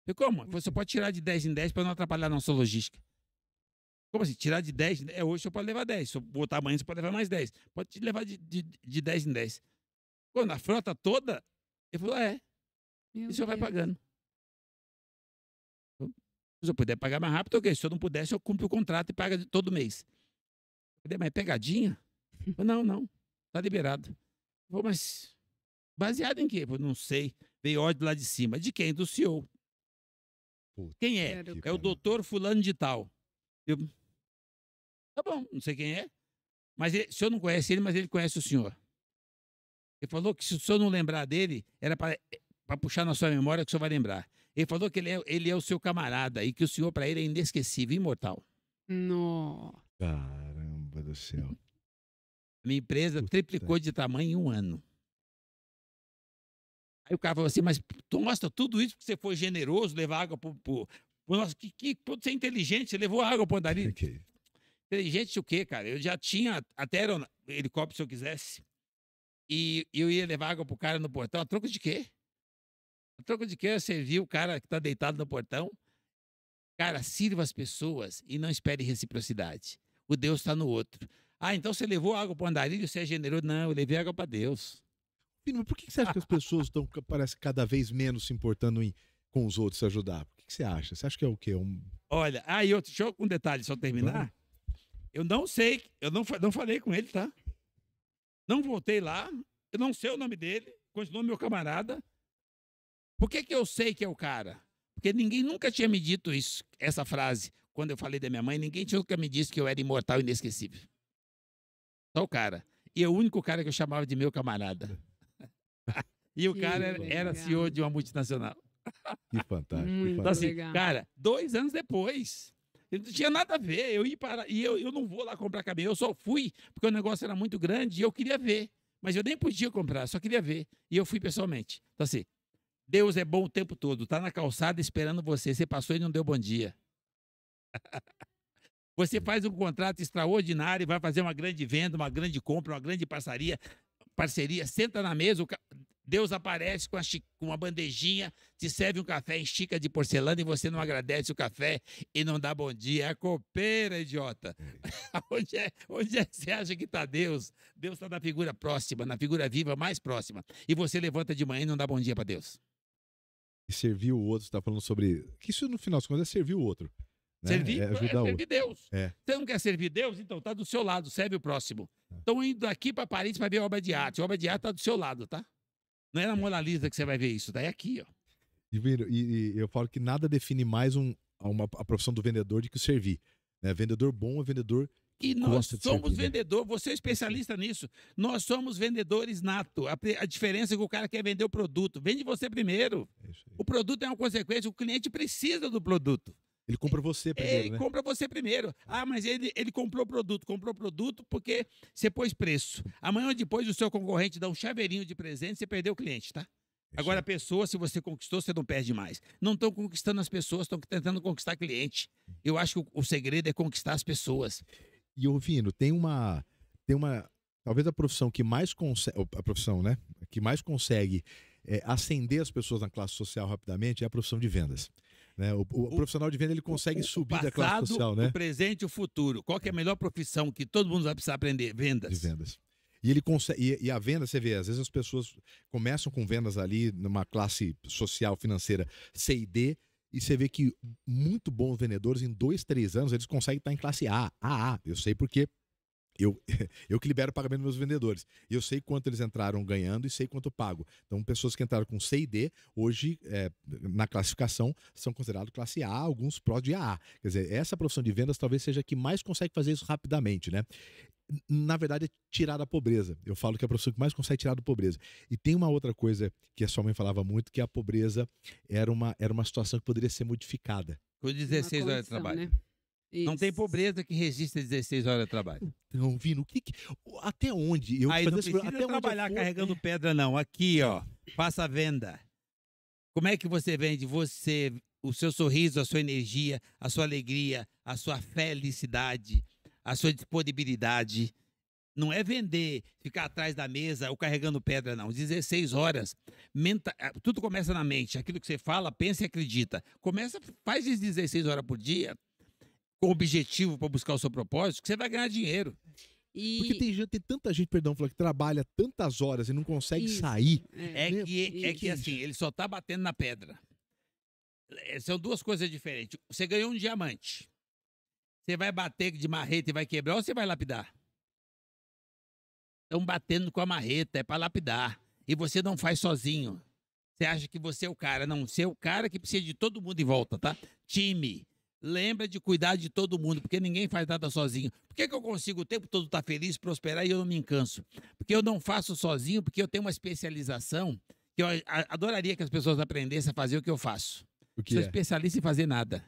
Eu, como? Você pode tirar de 10 em 10 para não atrapalhar a nossa logística. Como assim? Tirar de 10? É hoje você pode levar 10. Se eu botar amanhã, você pode levar mais 10. Pode levar de, de, de 10 em 10. Quando a frota toda, ele falou: é. Meu e o senhor vai pagando. Se eu puder pagar mais rápido, ok. Se eu não pudesse, eu cumpro o contrato e pago todo mês. Mas é pegadinha? Eu, não, não. Está liberado. Vou, mas Baseado em quê? Eu não sei. Veio ódio lá de cima. De quem? Do CEO. Puta quem é? Que é o doutor fulano de tal. Eu... Tá bom, não sei quem é. Mas ele, o senhor não conhece ele, mas ele conhece o senhor. Ele falou que se o senhor não lembrar dele, era para eh, puxar na sua memória que o senhor vai lembrar. Ele falou que ele é, ele é o seu camarada e que o senhor para ele é inesquecível, imortal. No. Caramba do céu. Minha empresa Puta. triplicou de tamanho em um ano. Aí o cara falou assim, mas mostra tudo isso porque você foi generoso, levar água pro. pro, pro nossa, que, que, você é inteligente, você levou água pro andarilho. É okay. Inteligente o quê, cara? Eu já tinha até helicóptero se eu quisesse. E eu ia levar água pro cara no portão. A troca de quê? A troca de quê? Eu servi o cara que tá deitado no portão. Cara, sirva as pessoas e não espere reciprocidade. O Deus está no outro. Ah, então você levou água para o andarilho, você é generoso. Não, eu levei água para Deus. Pino, por que você acha que as pessoas estão, parece, cada vez menos se importando em com os outros se ajudar? O que, você acha? Você acha que é o quê? Um... Olha, aí outro eu, deixa eu um detalhe só terminar. Vamos. Eu não sei, eu não, não falei com ele, tá? Não voltei lá, eu não sei o nome dele, continua meu camarada. Por que, que eu sei que é o cara? Porque ninguém nunca tinha me dito isso, essa frase. Quando eu falei da minha mãe, ninguém nunca me disse que eu era imortal e inesquecível. Só o cara. E é o único cara que eu chamava de meu camarada. E o que cara era, era CEO de uma multinacional. Que fantástico. Muito que fantástico. Então, assim, cara, dois anos depois. ele não tinha nada a ver. Eu ia para. E eu, eu não vou lá comprar cabelo. Eu só fui, porque o negócio era muito grande e eu queria ver. Mas eu nem podia comprar, só queria ver. E eu fui pessoalmente. Então, assim, Deus é bom o tempo todo. Tá na calçada esperando você. Você passou e não deu bom dia. Você faz um contrato extraordinário, vai fazer uma grande venda, uma grande compra, uma grande parceria. Parceria, senta na mesa, o Deus aparece com, uma bandejinha, te serve um café em xícara de porcelana e você não agradece o café e não dá bom dia. É a copeira, idiota. É. onde, é, onde é que você acha que está Deus? Deus está na figura próxima, na figura viva mais próxima. E você levanta de manhã e não dá bom dia para Deus. E servir o outro, está falando sobre. Que isso no final das contas é servir o outro. Né? Servir é, é servir Deus. É. Você não quer servir Deus? Então tá do seu lado, serve o próximo. Estão é. indo aqui para Paris para ver obra de arte. A obra de arte está do seu lado, tá? Não é na moralista que você vai ver isso, daí é aqui, ó. e, e, eu falo que nada define mais um, uma, a profissão do vendedor do que o servir. Né? Vendedor bom é vendedor e nós somos né? vendedor, você é especialista nisso. Nós somos vendedores nato. A, a, diferença é que o cara quer vender o produto. Vende você primeiro. É o produto é uma consequência, o cliente precisa do produto. Ele compra você primeiro. Ele né? compra você primeiro. Ah, mas ele, ele comprou produto. Comprou o produto porque você pôs preço. Amanhã ou depois o seu concorrente dá um chaveirinho de presente, você perdeu o cliente, tá? Agora, a pessoa, se você conquistou, você não perde mais. Não estão conquistando as pessoas, estão tentando conquistar cliente. Eu acho que o, o, segredo é conquistar as pessoas. E ouvindo, tem uma. Tem uma. Talvez a profissão que mais consegue. A profissão, né? Que mais consegue é, ascender as pessoas na classe social rapidamente é a profissão de vendas. Né? O, o, o, profissional de venda ele consegue o, subir passado, da classe social, né? O presente e o futuro. Qual é a melhor profissão que todo mundo vai precisar aprender? Vendas. De vendas. E ele consegue. E, e a venda, você vê, às vezes as pessoas começam com vendas ali numa classe social, financeira C e D, e você vê que muito bons vendedores, em dois, três anos, eles conseguem estar em classe A, A Eu sei porque eu, eu que libero o pagamento dos meus vendedores. E eu sei quanto eles entraram ganhando e sei quanto eu pago. Então, pessoas que entraram com C e D, hoje, é, na classificação, são considerados classe A, alguns pró de A Quer dizer, essa profissão de vendas talvez seja a que mais consegue fazer isso rapidamente, né? na verdade, é tirar da pobreza. Eu falo que é a profissão que mais consegue tirar da pobreza. E tem uma outra coisa que a sua mãe falava muito, que a pobreza era uma, era uma situação que poderia ser modificada. Com 16 horas de trabalho. Né? Isso. Não tem pobreza que resista 16 horas de trabalho. Então, Vino, o que, que até onde eu Aí não precisa até trabalhar onde carregando pedra não. Aqui, ó, faça a venda. Como é que você vende você, o seu sorriso, a sua energia, a sua alegria, a sua felicidade, a sua disponibilidade? Não é vender, ficar atrás da mesa ou carregando pedra, não. 16 horas. Menta... Ah, tudo começa na mente. Aquilo que você fala, pensa e acredita. Começa, faz 16 horas por dia, com objetivo para buscar o seu propósito, que você vai ganhar dinheiro. E... Porque tem, tem tanta gente, perdão, que trabalha tantas horas e não consegue Isso. sair. É, é né? que, é que assim, ele só tá batendo na pedra. É, são duas coisas diferentes. Você ganhou um diamante. Você vai bater de marreta e vai quebrar ou você vai lapidar? Estão batendo com a marreta, é para lapidar. E você não faz sozinho. Você acha que você é o cara. Não, você é o cara que precisa de todo mundo em volta, tá? Time. Lembra de cuidar de todo mundo, porque ninguém faz nada sozinho. Por que, que eu consigo o tempo todo estar tá feliz, prosperar e eu não me canso Porque eu não faço sozinho, porque eu tenho uma especialização que eu adoraria que as pessoas aprendessem a fazer o que eu faço. O que Sou é? especialista em fazer nada.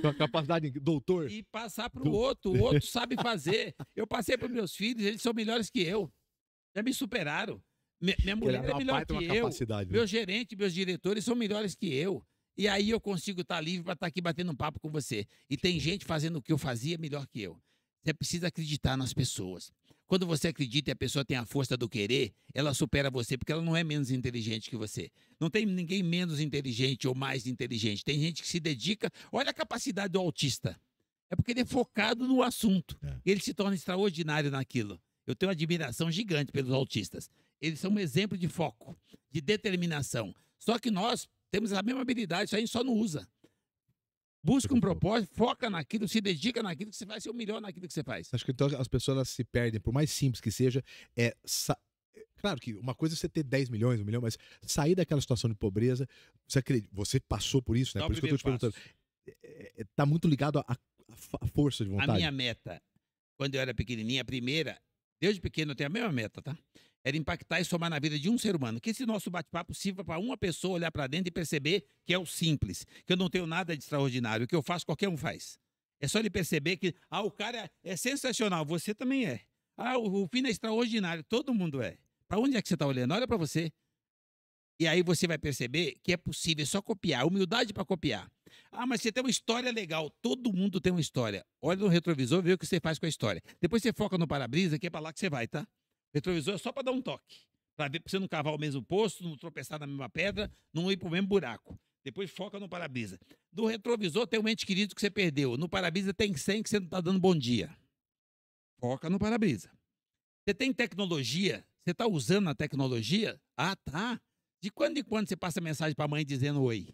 Sua capacidade, doutor. E passar para o outro, o outro sabe fazer. Eu passei para meus filhos, eles são melhores que eu. Já me superaram. Minha, mulher é, é melhor que eu. Né? Meu gerente, meus diretores são melhores que eu. E aí eu consigo estar livre para estar aqui batendo um papo com você. E tem gente fazendo o que eu fazia melhor que eu. Você precisa acreditar nas pessoas. Quando você acredita e a pessoa tem a força do querer, ela supera você, porque ela não é menos inteligente que você. Não tem ninguém menos inteligente ou mais inteligente. Tem gente que se dedica. Olha a capacidade do autista. É porque ele é focado no assunto. É. Ele se torna extraordinário naquilo. Eu tenho uma admiração gigante pelos autistas. Eles são um exemplo de foco, de determinação. Só que nós temos a mesma habilidade, isso aí a gente só não usa. Busca um propósito, foca naquilo, se dedica naquilo que você faz, ser é o melhor naquilo que você faz. Acho que então as pessoas se perdem, por mais simples que seja, é. Claro que uma coisa é você ter 10 milhões, um milhão, mas sair daquela situação de pobreza, você, acredita, você passou por isso, né? Dá por isso que eu estou te passo. perguntando. Está é, é tá muito ligado à força de vontade. A minha meta, quando eu era pequenininha, a primeira, desde pequeno eu tenho a mesma meta, tá? era impactar e somar na vida de um ser humano. Que esse nosso bate-papo sirva para uma pessoa olhar para dentro e perceber que é o simples, que eu não tenho nada de extraordinário, o que eu faço qualquer um faz. É só ele perceber que, ah, o cara é sensacional, você também é. Ah, o, o é extraordinário, todo mundo é. Para onde é que você está olhando? Olha para você. E aí você vai perceber que é possível é só copiar, humildade para copiar. Ah, mas você tem uma história legal. Todo mundo tem uma história. Olha no retrovisor, vê o que você faz com a história. Depois você foca no para-brisa, que é para lá que você vai, tá? Retrovisor é só para dar um toque. Para você não cavar o mesmo posto, não tropeçar na mesma pedra, não ir para o mesmo buraco. Depois foca no para-brisa. No retrovisor tem um ente querido que você perdeu. No para-brisa tem 100 que você não está dando bom dia. Foca no para-brisa. Você tem tecnologia? Você está usando a tecnologia? Ah, tá. De quando em quando você passa mensagem para a mãe dizendo oi?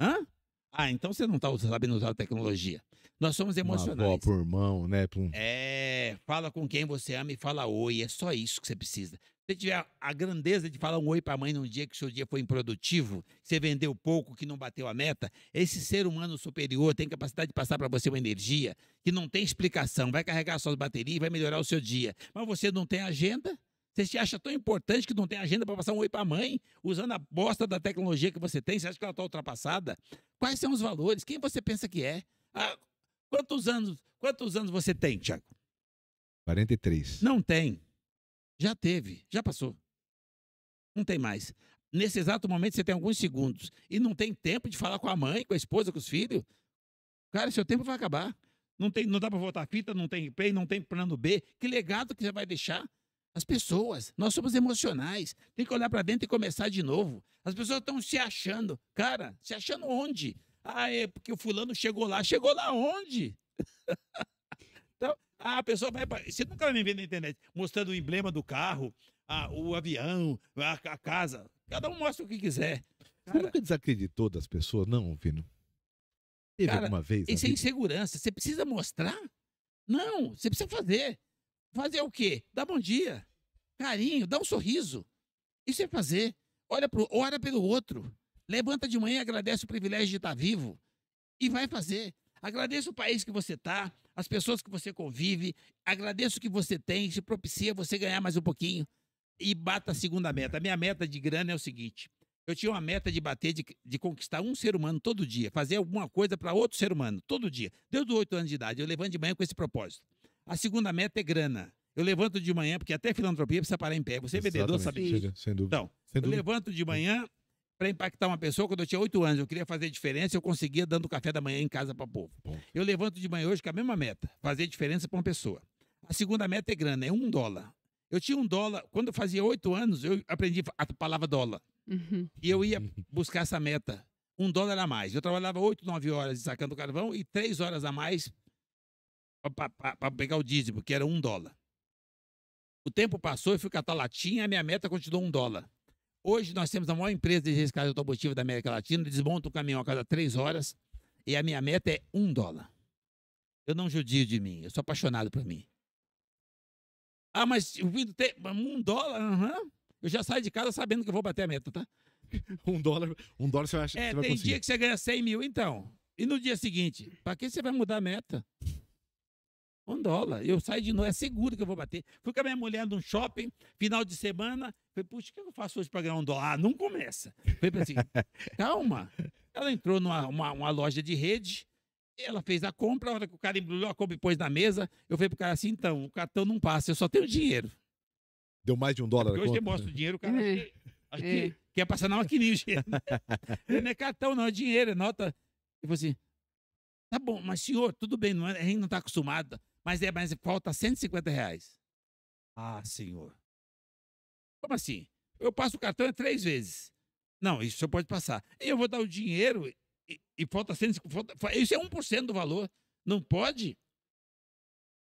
Hã? Ah, então você não está sabendo usar a tecnologia. Nós somos emocionais. Uma avó por mão, né? É, é, fala com quem você ama e fala oi. É só isso que você precisa. Se você tiver a grandeza de falar um oi para a mãe num dia que seu dia foi improdutivo, você vendeu pouco, que não bateu a meta, esse ser humano superior tem capacidade de passar para você uma energia que não tem explicação, vai carregar suas baterias e vai melhorar o seu dia. Mas você não tem agenda? Você se acha tão importante que não tem agenda para passar um oi para a mãe, usando a bosta da tecnologia que você tem? Você acha que ela está ultrapassada? Quais são os valores? Quem você pensa que é? Ah, quantos anos, quantos anos você tem, Tiago? 43. Não tem. Já teve, já passou. Não tem mais. Nesse exato momento você tem alguns segundos e não tem tempo de falar com a mãe, com a esposa, com os filhos. Cara, seu tempo vai acabar. Não, tem, não dá para voltar a fita, não tem replay, não tem plano B. Que legado que você vai deixar? As pessoas, nós somos emocionais. Tem que olhar para dentro e começar de novo. As pessoas estão se achando. Cara, se achando onde? Ah, é porque o fulano chegou lá. Chegou lá onde? Ah, a pessoa vai. Você nunca vai me ver na internet mostrando o emblema do carro, a, o avião, a, a, casa. Cada um mostra o que quiser. Cara, você nunca desacreditou das pessoas, não, Vino? Teve cara, alguma vez? Isso é insegurança. Você precisa mostrar? Não, você precisa fazer. Fazer o quê? Dá bom dia, carinho, dá um sorriso. Isso é fazer. Olha pro, ora pelo outro. Levanta de manhã e agradece o privilégio de estar vivo. E vai fazer. Agradeça o país que você está as pessoas que você convive, agradeça o que você tem, se propicia você ganhar mais um pouquinho e bata a segunda meta. A minha meta de grana é o seguinte: eu tinha uma meta de bater, de, de conquistar um ser humano todo dia, fazer alguma coisa para outro ser humano todo dia. Desde os oito anos de idade, eu levanto de manhã com esse propósito. A segunda meta é grana. Eu levanto de manhã, porque até filantropia precisa parar em pé. Você é vendedor, sabe? Sem dúvida. Então, Sem dúvida. eu levanto de manhã, para impactar uma pessoa, quando eu tinha oito anos, eu queria fazer diferença, eu conseguia dando café da manhã em casa para o povo. Eu levanto de manhã hoje com a mesma meta, fazer diferença para uma pessoa. A segunda meta é grana, é um dólar. Eu tinha um dólar, quando eu fazia oito anos, eu aprendi a palavra dólar. Uhum. E eu ia buscar essa meta, um dólar a mais. Eu trabalhava oito, nove horas sacando carvão e três horas a mais para pegar o dízimo, que era um dólar. O tempo passou, eu fui catar latinha, a minha meta continuou um dólar. Hoje nós temos a maior empresa de reciclagem automotiva da América Latina, desmonta o caminhão a cada três horas e a minha meta é um dólar. Eu não judio de mim, eu sou apaixonado por mim. Ah, mas o vídeo tem um dólar? Uhum. Eu já saio de casa sabendo que eu vou bater a meta, tá? um dólar, um dólar você acha é, que você vai conseguir. É, tem dia que você ganha 100 mil, então. E no dia seguinte, para que você vai mudar a meta? Um dólar. Eu saio de novo, é seguro que eu vou bater. Fui com a minha mulher num shopping, final de semana. Falei, puxa, o que eu faço hoje para ganhar um dólar? Ah, não começa. Falei assim, calma. Ela entrou numa uma, uma loja de rede, ela fez a compra, a hora que o cara embrulhou a compra e pôs na mesa, eu falei pro cara assim, então, o cartão não passa, eu só tenho dinheiro. Deu mais de um dólar é Hoje conta. eu mostro o dinheiro, o cara é. acha, que, é. quer passar na maquininha o né? não é cartão, não, é dinheiro, é nota. e você assim, tá bom, mas senhor, tudo bem, não, é, a gente não tá acostumado. Mas, é, mas falta 150 reais. Ah, senhor. Como assim? Eu passo o cartão é três vezes. Não, isso você pode passar. Eu vou dar o dinheiro e, e falta 150. Falta, isso é 1% do valor. Não pode?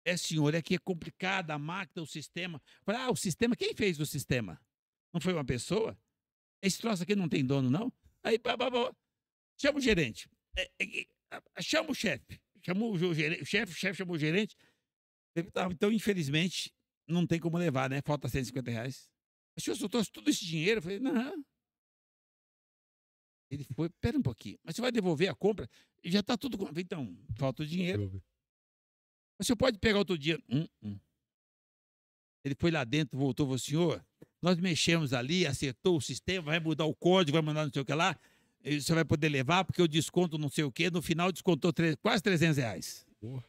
É, senhor, é que é complicado a máquina, o sistema. Ah, o sistema, quem fez o sistema? Não foi uma pessoa? Esse troço aqui não tem dono, não? Aí, bá, chama o gerente. É, é, é chama o chefe. Chamou o gerente, o chefe, o chefe chamou o gerente. Então, infelizmente, não tem como levar, né? Falta 150 reais. O senhor só trouxe todo esse dinheiro? Eu falei, não. Ele foi, pera um pouquinho, mas você vai devolver a compra? já está tudo. Então, falta o dinheiro. O senhor pode pegar outro dia? Hum, hum. Ele foi lá dentro, voltou, falou, senhor, nós mexemos ali, acertou o sistema, vai mudar o código, vai mandar não sei o que lá, você vai poder levar, porque o desconto não sei o quê, no final descontou três, quase 300 reais. Boa.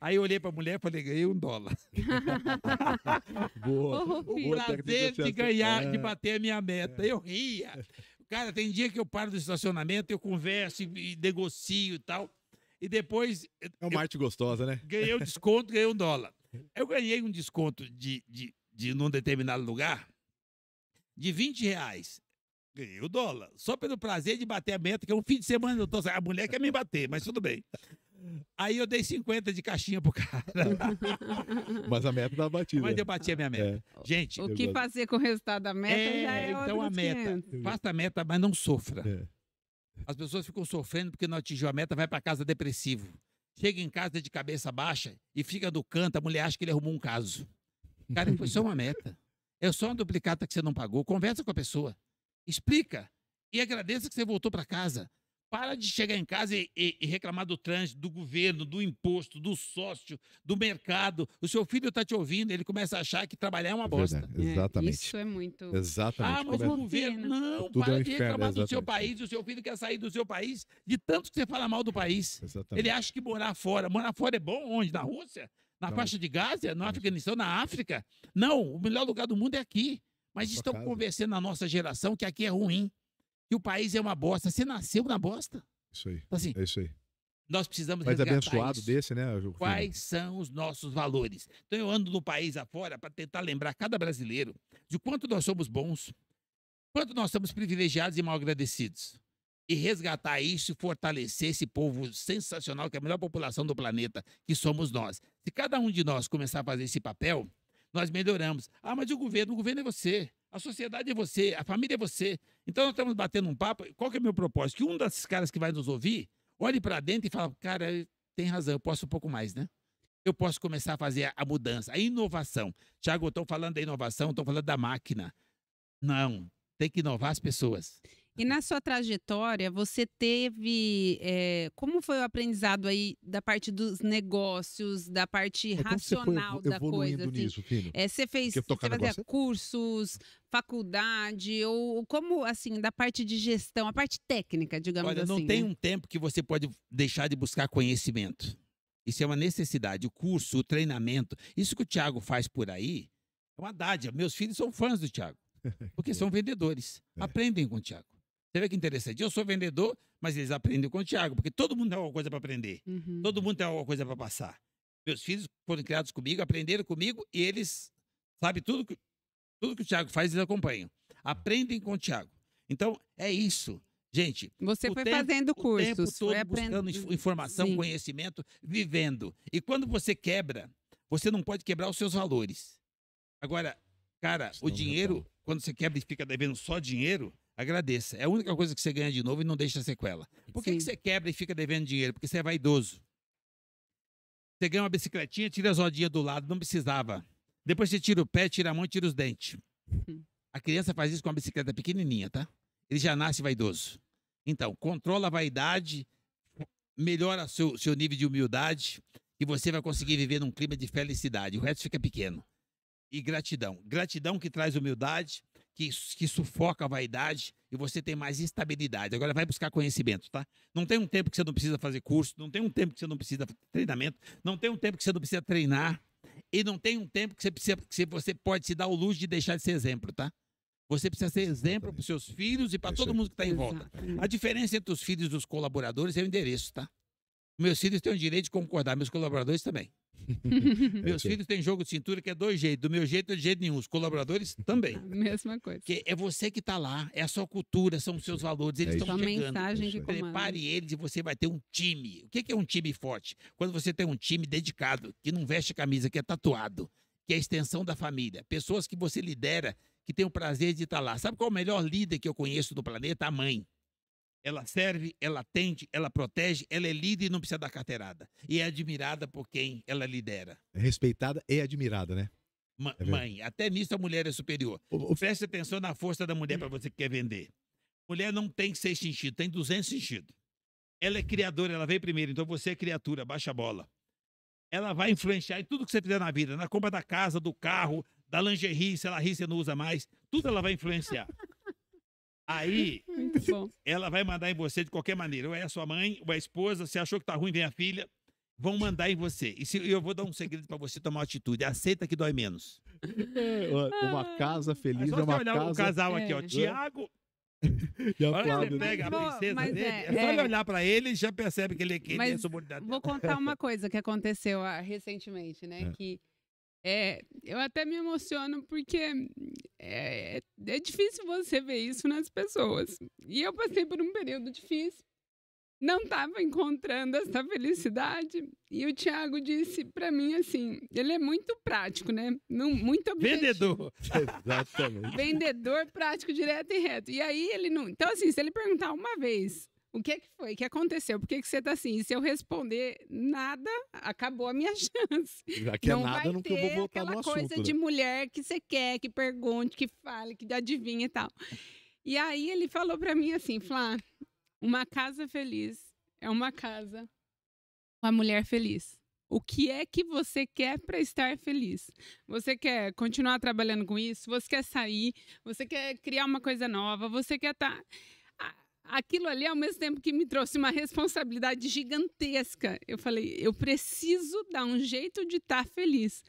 Aí eu olhei pra mulher e falei, ganhei um dólar. Boa. o prazer de ganhar, é. de bater a minha meta. É. Eu ria. Cara, tem dia que eu paro do estacionamento, eu converso e, negocio e tal. E depois. É uma arte gostosa, né? Ganhei um desconto, ganhei um dólar. Eu ganhei um desconto de, de, de num determinado lugar de 20 reais. Ganhei o um dólar. Só pelo prazer de bater a meta, que é um fim de semana eu tô. A mulher quer me bater, mas tudo bem. Aí eu dei 50 de caixinha pro cara. Mas a meta estava batida. Mas eu bati a minha meta. É. Gente. O que fazer com o resultado da meta é, já é Então a meta. 500. Faça a meta, mas não sofra. É. As pessoas ficam sofrendo porque não atingiu a meta, vai para casa depressivo. Chega em casa de cabeça baixa e fica do canto, a mulher acha que ele arrumou um caso. Cara, foi só uma meta. É só uma duplicata que você não pagou. Conversa com a pessoa. Explica. E agradeça que você voltou para casa para de chegar em casa e, e, e, reclamar do trânsito, do governo, do imposto, do sócio, do mercado. O seu filho está te ouvindo, ele começa a achar que trabalhar é uma bosta. É, exatamente. É, isso é muito. Exatamente. Ah, mas o governo. Não, Tudo é para é de reclamar inferno, do seu país. O seu filho quer sair do seu país de tanto que você fala mal do país. Exatamente. Ele acha que morar fora. Morar fora é bom onde? Na Rússia? Na não. faixa de Gaza? No Afeganistão? Na África? Não, o melhor lugar do mundo é aqui. Mas estão convencendo a nossa geração que aqui é ruim que o país é uma bosta. Você nasceu na bosta. Isso aí. Então, assim, é isso aí. Nós precisamos Mas é abençoado isso. desse, né? Quais são os nossos valores? Então eu ando no país afora para tentar lembrar cada brasileiro de quanto nós somos bons, quanto nós somos privilegiados e mal agradecidos. E resgatar isso e fortalecer esse povo sensacional, que é a melhor população do planeta, que somos nós. Se cada um de nós começar a fazer esse papel, nós melhoramos. Ah, mas o governo, o governo é você. A sociedade é você, a família é você. Então nós estamos batendo um papo. Qual que é o meu propósito? Que um desses caras que vai nos ouvir olhe para dentro e fale, cara, tem razão, eu posso um pouco mais, né? Eu posso começar a fazer a mudança, a inovação. Tiago, eu estou falando da inovação, estou falando da máquina. Não, tem que inovar as pessoas. E na sua trajetória, você teve. É, como foi o aprendizado aí da parte dos negócios, da parte é, racional da coisa? Assim? Nisso, filho? É, você fez você fazia cursos, faculdade, ou como assim, da parte de gestão, a parte técnica, digamos Olha, assim. Olha, não tem né? um tempo que você pode deixar de buscar conhecimento. Isso é uma necessidade. O curso, o treinamento, isso que o Thiago faz por aí é uma dádiva. Meus filhos são fãs do Thiago, porque são vendedores. É. Aprendem com o Thiago. Você vê que interessante. Eu sou vendedor, mas eles aprendem com o Tiago, porque todo mundo tem alguma coisa para aprender. Uhum. Todo mundo tem alguma coisa para passar. Meus filhos foram criados comigo, aprenderam comigo e eles sabem tudo que, tudo que o Tiago faz, eles acompanham. Aprendem com o Tiago. Então, é isso. Gente, você foi tempo, fazendo cursos, tempo todo foi aprendendo... informação, Sim. conhecimento, vivendo. E quando você quebra, você não pode quebrar os seus valores. Agora, cara, Estou o é dinheiro, quando você quebra e fica devendo só dinheiro, Agradeça. É a única coisa que você ganha de novo e não deixa sequela. Por que, que você quebra e fica devendo dinheiro? Porque você é vaidoso. Você ganha uma bicicletinha, tira as rodinhas do lado, não precisava. Depois você tira o pé, tira a mão, tira os dentes. Hum. A criança faz isso com uma bicicleta pequenininha, tá? Ele já nasce vaidoso. Então, controla a vaidade, melhora seu, seu nível de humildade e você vai conseguir viver num clima de felicidade. O resto fica pequeno. E gratidão. Gratidão que traz humildade, que, que sufoca a vaidade e você tem mais estabilidade. Agora vai buscar conhecimento, tá? Não tem um tempo que você não precisa fazer curso, não tem um tempo que você não precisa treinamento, não tem um tempo que você não precisa treinar e não tem um tempo que você precisa que você pode se dar o luxo de deixar de ser exemplo, tá? Você precisa ser exemplo para os seus filhos e para todo mundo que está em volta. A diferença entre os filhos dos colaboradores é o endereço, tá? Meus filhos têm o direito de concordar, meus colaboradores também. Meus filhos têm jogo de cintura que é dois jeitos. Do meu jeito é de jeito nenhum. Os colaboradores também. Mesma coisa. que é você que está lá, é a sua cultura, são os seus valores. Eles é estão chegando. Mensagem que Prepare eles e você vai ter um time. O que é um time forte? Quando você tem um time dedicado, que não veste camisa, que é tatuado, que é a extensão da família. Pessoas que você lidera, que tem o prazer de estar tá lá. Sabe qual é o melhor líder que eu conheço do planeta? A mãe. Ela serve, ela atende, ela protege, ela é líder e não precisa dar carteirada. E é admirada por quem ela lidera. É respeitada e admirada, né? Ma é mãe, até nisso a mulher é superior. O, o... Preste atenção na força da mulher para você que quer vender. Mulher não tem seis sentidos, tem 200 sentidos. Ela é criadora, ela veio primeiro, então você é criatura, baixa a bola. Ela vai influenciar em tudo que você fizer na vida, na compra da casa, do carro, da lingerie, se ela ri, você não usa mais, tudo ela vai influenciar. Aí, ela vai mandar em você de qualquer maneira. Ou é a sua mãe, ou é a esposa. Se achou que tá ruim, vem a filha. Vão mandar em você. E se, eu vou dar um segredo para você tomar uma atitude. Aceita que dói menos. uma casa feliz é uma ah. é é olhar casa... o casal aqui, ó. É. Tiago... E a Olha, Flávia, pega né? a princesa Bom, dele, é, é só é. olhar para ele e já percebe que ele, que ele é subordinado. Vou contar uma coisa que aconteceu ah, recentemente, né? É. Que é, eu até me emociono porque é, é difícil você ver isso nas pessoas. E eu passei por um período difícil, não estava encontrando essa felicidade. E o Thiago disse para mim assim: ele é muito prático, né? Não, muito objetivo. Vendedor. Exatamente. Vendedor prático, direto e reto. E aí ele não. Então, assim, se ele perguntar uma vez o que é que foi? O que aconteceu? Por que, que você tá assim? E se eu responder nada, acabou a minha chance. Já que é não é nada, não que eu vou aquela assunto, coisa né? de mulher que você quer, que pergunte, que fale, que adivinha e tal. E aí ele falou para mim assim, Flá, ah, uma casa feliz é uma casa uma mulher feliz. O que é que você quer para estar feliz? Você quer continuar trabalhando com isso? Você quer sair? Você quer criar uma coisa nova? Você quer estar. Tá aquilo ali, ao mesmo tempo que me trouxe uma responsabilidade gigantesca, eu falei: eu preciso dar um jeito de estar tá feliz.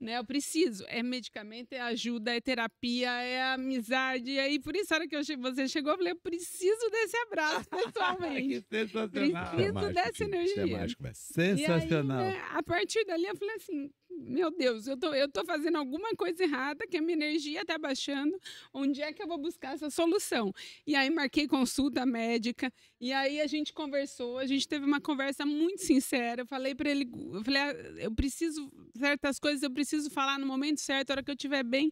Né, eu preciso. É medicamento, é ajuda, é terapia, é amizade. E aí, por isso, a hora que che você chegou, eu falei: eu preciso desse abraço pessoalmente. que sensacional. Preciso é mágico, dessa é energia. É mágico, é sensacional. Aí, né, a partir dali, eu falei assim: meu Deus, eu tô, eu tô fazendo alguma coisa errada, que a minha energia está baixando, onde é que eu vou buscar essa solução? E aí marquei consulta médica, e aí a gente conversou, a gente teve uma conversa muito sincera, eu falei para ele, eu falei, ah, eu preciso, certas coisas eu preciso falar no momento certo, na hora que eu estiver bem,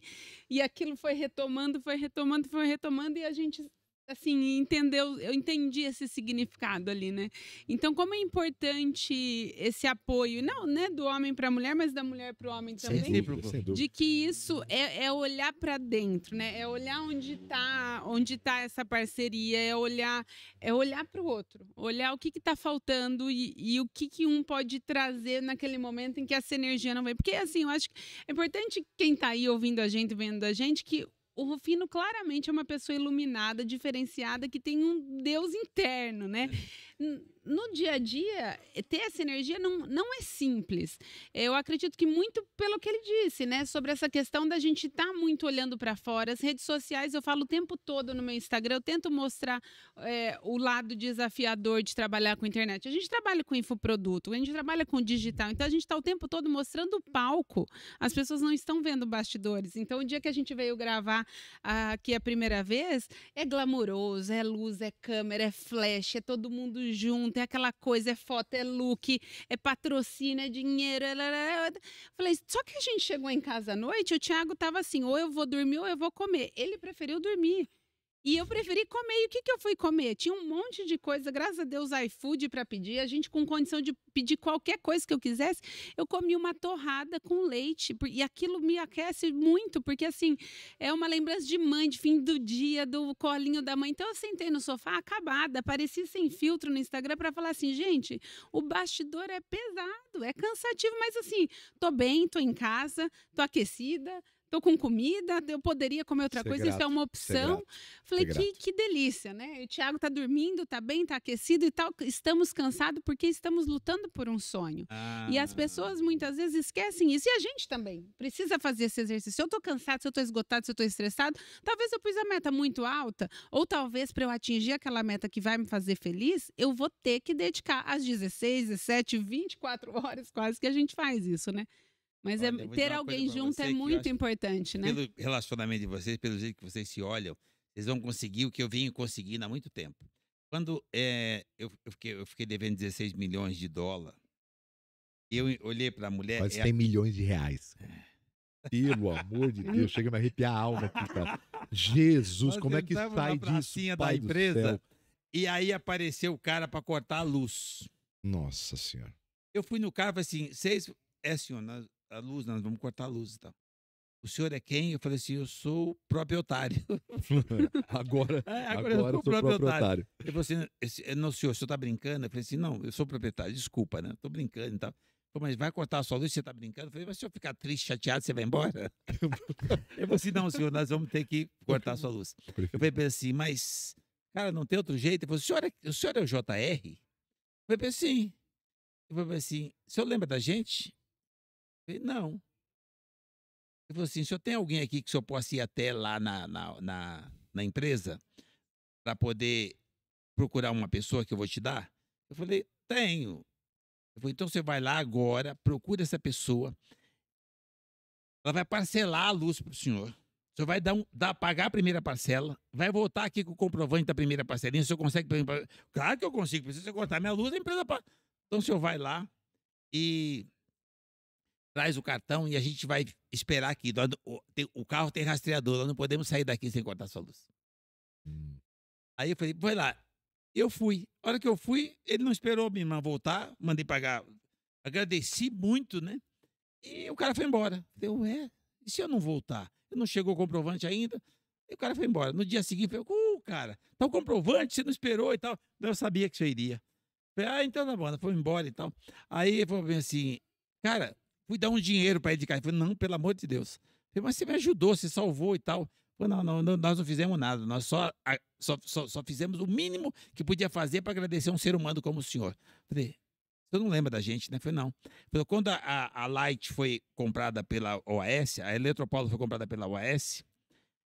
e aquilo foi retomando, foi retomando, foi retomando, e a gente assim, entendeu, eu entendi esse significado ali, né? Então, como é importante esse apoio, não, né, do homem para a mulher, mas da mulher para o homem também, sem dúvida, de que isso é, é olhar para dentro, né? É olhar onde está onde tá essa parceria, é olhar é olhar para o outro, olhar o que está faltando e, e, o que, que um pode trazer naquele momento em que essa energia não vem, porque assim, eu acho que é importante quem está aí ouvindo a gente, vendo a gente, que o Rufino claramente é uma pessoa iluminada, diferenciada, que tem um Deus interno, né? É no dia a dia, ter essa energia não, não é simples. Eu acredito que muito pelo que ele disse, né? Sobre essa questão da gente estar tá muito olhando para fora. As redes sociais, eu falo o tempo todo no meu Instagram, eu tento mostrar é, o lado desafiador de trabalhar com internet. A gente trabalha com infoproduto, a gente trabalha com digital, então a gente está o tempo todo mostrando o palco. As pessoas não estão vendo bastidores. Então, o dia que a gente veio gravar aqui a primeira vez, é glamouroso, é luz, é câmera, é flash, é todo mundo junto evento, é aquela coisa, é foto, é look, é patrocínio, é dinheiro. Falei, só que a gente chegou em casa à noite, o Thiago tava assim, ou eu vou dormir ou eu vou comer. Ele preferiu dormir. E eu preferi comer. E o que, que eu fui comer? Tinha um monte de coisa, graças a Deus, iFood para pedir. A gente com condição de pedir qualquer coisa que eu quisesse. Eu comi uma torrada com leite. E aquilo me aquece muito, porque assim, é uma lembrança de mãe, de fim do dia, do colinho da mãe. Então eu sentei no sofá acabada, pareci sem filtro no Instagram para falar assim: gente, o bastidor é pesado, é cansativo, mas assim, tô bem, tô em casa, tô aquecida estou com comida, eu poderia comer outra ser coisa, grato, isso é uma opção. Falei, que, que delícia, né? O Thiago está dormindo, está bem, está aquecido e tal. Estamos cansados porque estamos lutando por um sonho. Ah. E as ah. pessoas muitas vezes esquecem isso. E a gente também precisa fazer esse exercício. Se eu estou cansado, se eu estou esgotado, se eu estou estressado, talvez eu pus a meta muito alta, ou talvez para eu atingir aquela meta que vai me fazer feliz, eu vou ter que dedicar as 16, 17, 24 horas quase que a gente faz isso, né? Mas é Olha, então, é, ter alguém junto é muito importante, né? Pelo relacionamento de vocês, pelo jeito que vocês se olham, vocês vão conseguir o que eu venho conseguindo há muito tempo. Quando é, eu, eu, fiquei, eu, fiquei, devendo 16 milhões de dólar, eu olhei para é a mulher. Mas tem milhões de reais. É. Pelo amor de Deus, chega a me arrepiar a alma aqui, cara. Jesus, Nós como é que sai disso? Pai da empresa. E aí apareceu o cara para cortar a luz. Nossa senhora. Eu fui no cara e falei assim: vocês. É, senhor, assim, nós, a luz, nós vamos cortar a luz e então. O senhor é quem? Eu falei assim, eu sou o próprio otário. agora, é, agora, agora, eu sou o próprio, próprio otário. Ele falou assim, eh, não, senhor, o senhor está brincando? Eu falei assim, não, eu sou o proprietário, desculpa, né? Estou brincando e tal. Falei, mas vai cortar a sua luz, você está brincando? Eu falei, mas se eu ficar triste, chateado, você vai embora? eu falei assim, não, senhor, nós vamos ter que cortar a sua luz. Eu falei assim, mas, cara, não tem outro jeito? Ele falou, o senhor é, o, senhor é o JR? Eu falei assim, eu falei assim, o senhor lembra da gente? Eu falei, não. Ele falou assim: o senhor tem alguém aqui que o senhor possa ir até lá na, na, na, na empresa para poder procurar uma pessoa que eu vou te dar? Eu falei, tenho. Eu falei, então você vai lá agora, procura essa pessoa. Ela vai parcelar a luz para o senhor. O senhor vai dar, um, dar, pagar a primeira parcela, vai voltar aqui com o comprovante da primeira parcelinha. O senhor consegue. Claro que eu consigo, precisa cortar minha luz, a empresa. Então o senhor vai lá e traz o cartão e a gente vai esperar aqui. O carro tem rastreador, nós não podemos sair daqui sem cortar sua luz. Hum. Aí eu falei, vai lá. Eu fui. A hora que eu fui, ele não esperou minha irmã voltar, mandei pagar. Agradeci muito, né? E o cara foi embora. Eu falei, ué, e se eu não voltar? Eu não chegou o comprovante ainda. E o cara foi embora. No dia seguinte, eu falei, uh, cara, tá o comprovante, você não esperou e tal. Eu sabia que você iria. falei, ah, então tá bom, foi embora e tal. Aí ele falou assim, cara, fui dar um dinheiro para ele de casa. Ele falou, não, pelo amor de Deus. Eu falei, mas você me ajudou, você salvou e tal. Falei, não, não, não, nós não fizemos nada, nós só, só, só, só fizemos o mínimo que podia fazer para agradecer um ser humano como o senhor. Falei, você não lembra da gente, né? Falei, não. Falei, quando a, a Light foi comprada pela OAS, a Eletropaula foi comprada pela OAS,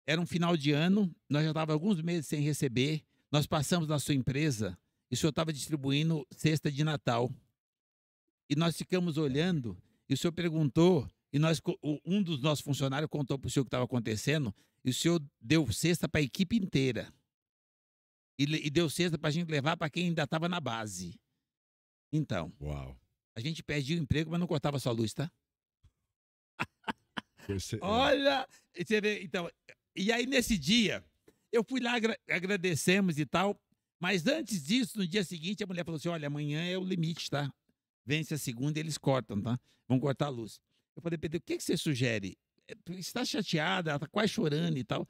era um final de ano, nós já estávamos alguns meses sem receber, nós passamos na sua empresa e o senhor estava distribuindo cesta de Natal. E nós ficamos olhando e o senhor perguntou, e nós, um dos nossos funcionários contou para o senhor o que estava acontecendo, e o senhor deu cesta para a equipe inteira. E, e deu cesta para a gente levar para quem ainda estava na base. Então. Uau. A gente perdia o emprego, mas não cortava sua luz, tá? Você... É. Olha! Você vê, então, e aí, nesse dia, eu fui lá, agradecemos e tal. Mas antes disso, no dia seguinte, a mulher falou assim: olha, amanhã é o limite, tá? vence a segunda e eles cortam, tá? Vão cortar a luz. Eu falei, Pedro, o que, que você sugere? É, está chateada, ela está quase chorando e tal.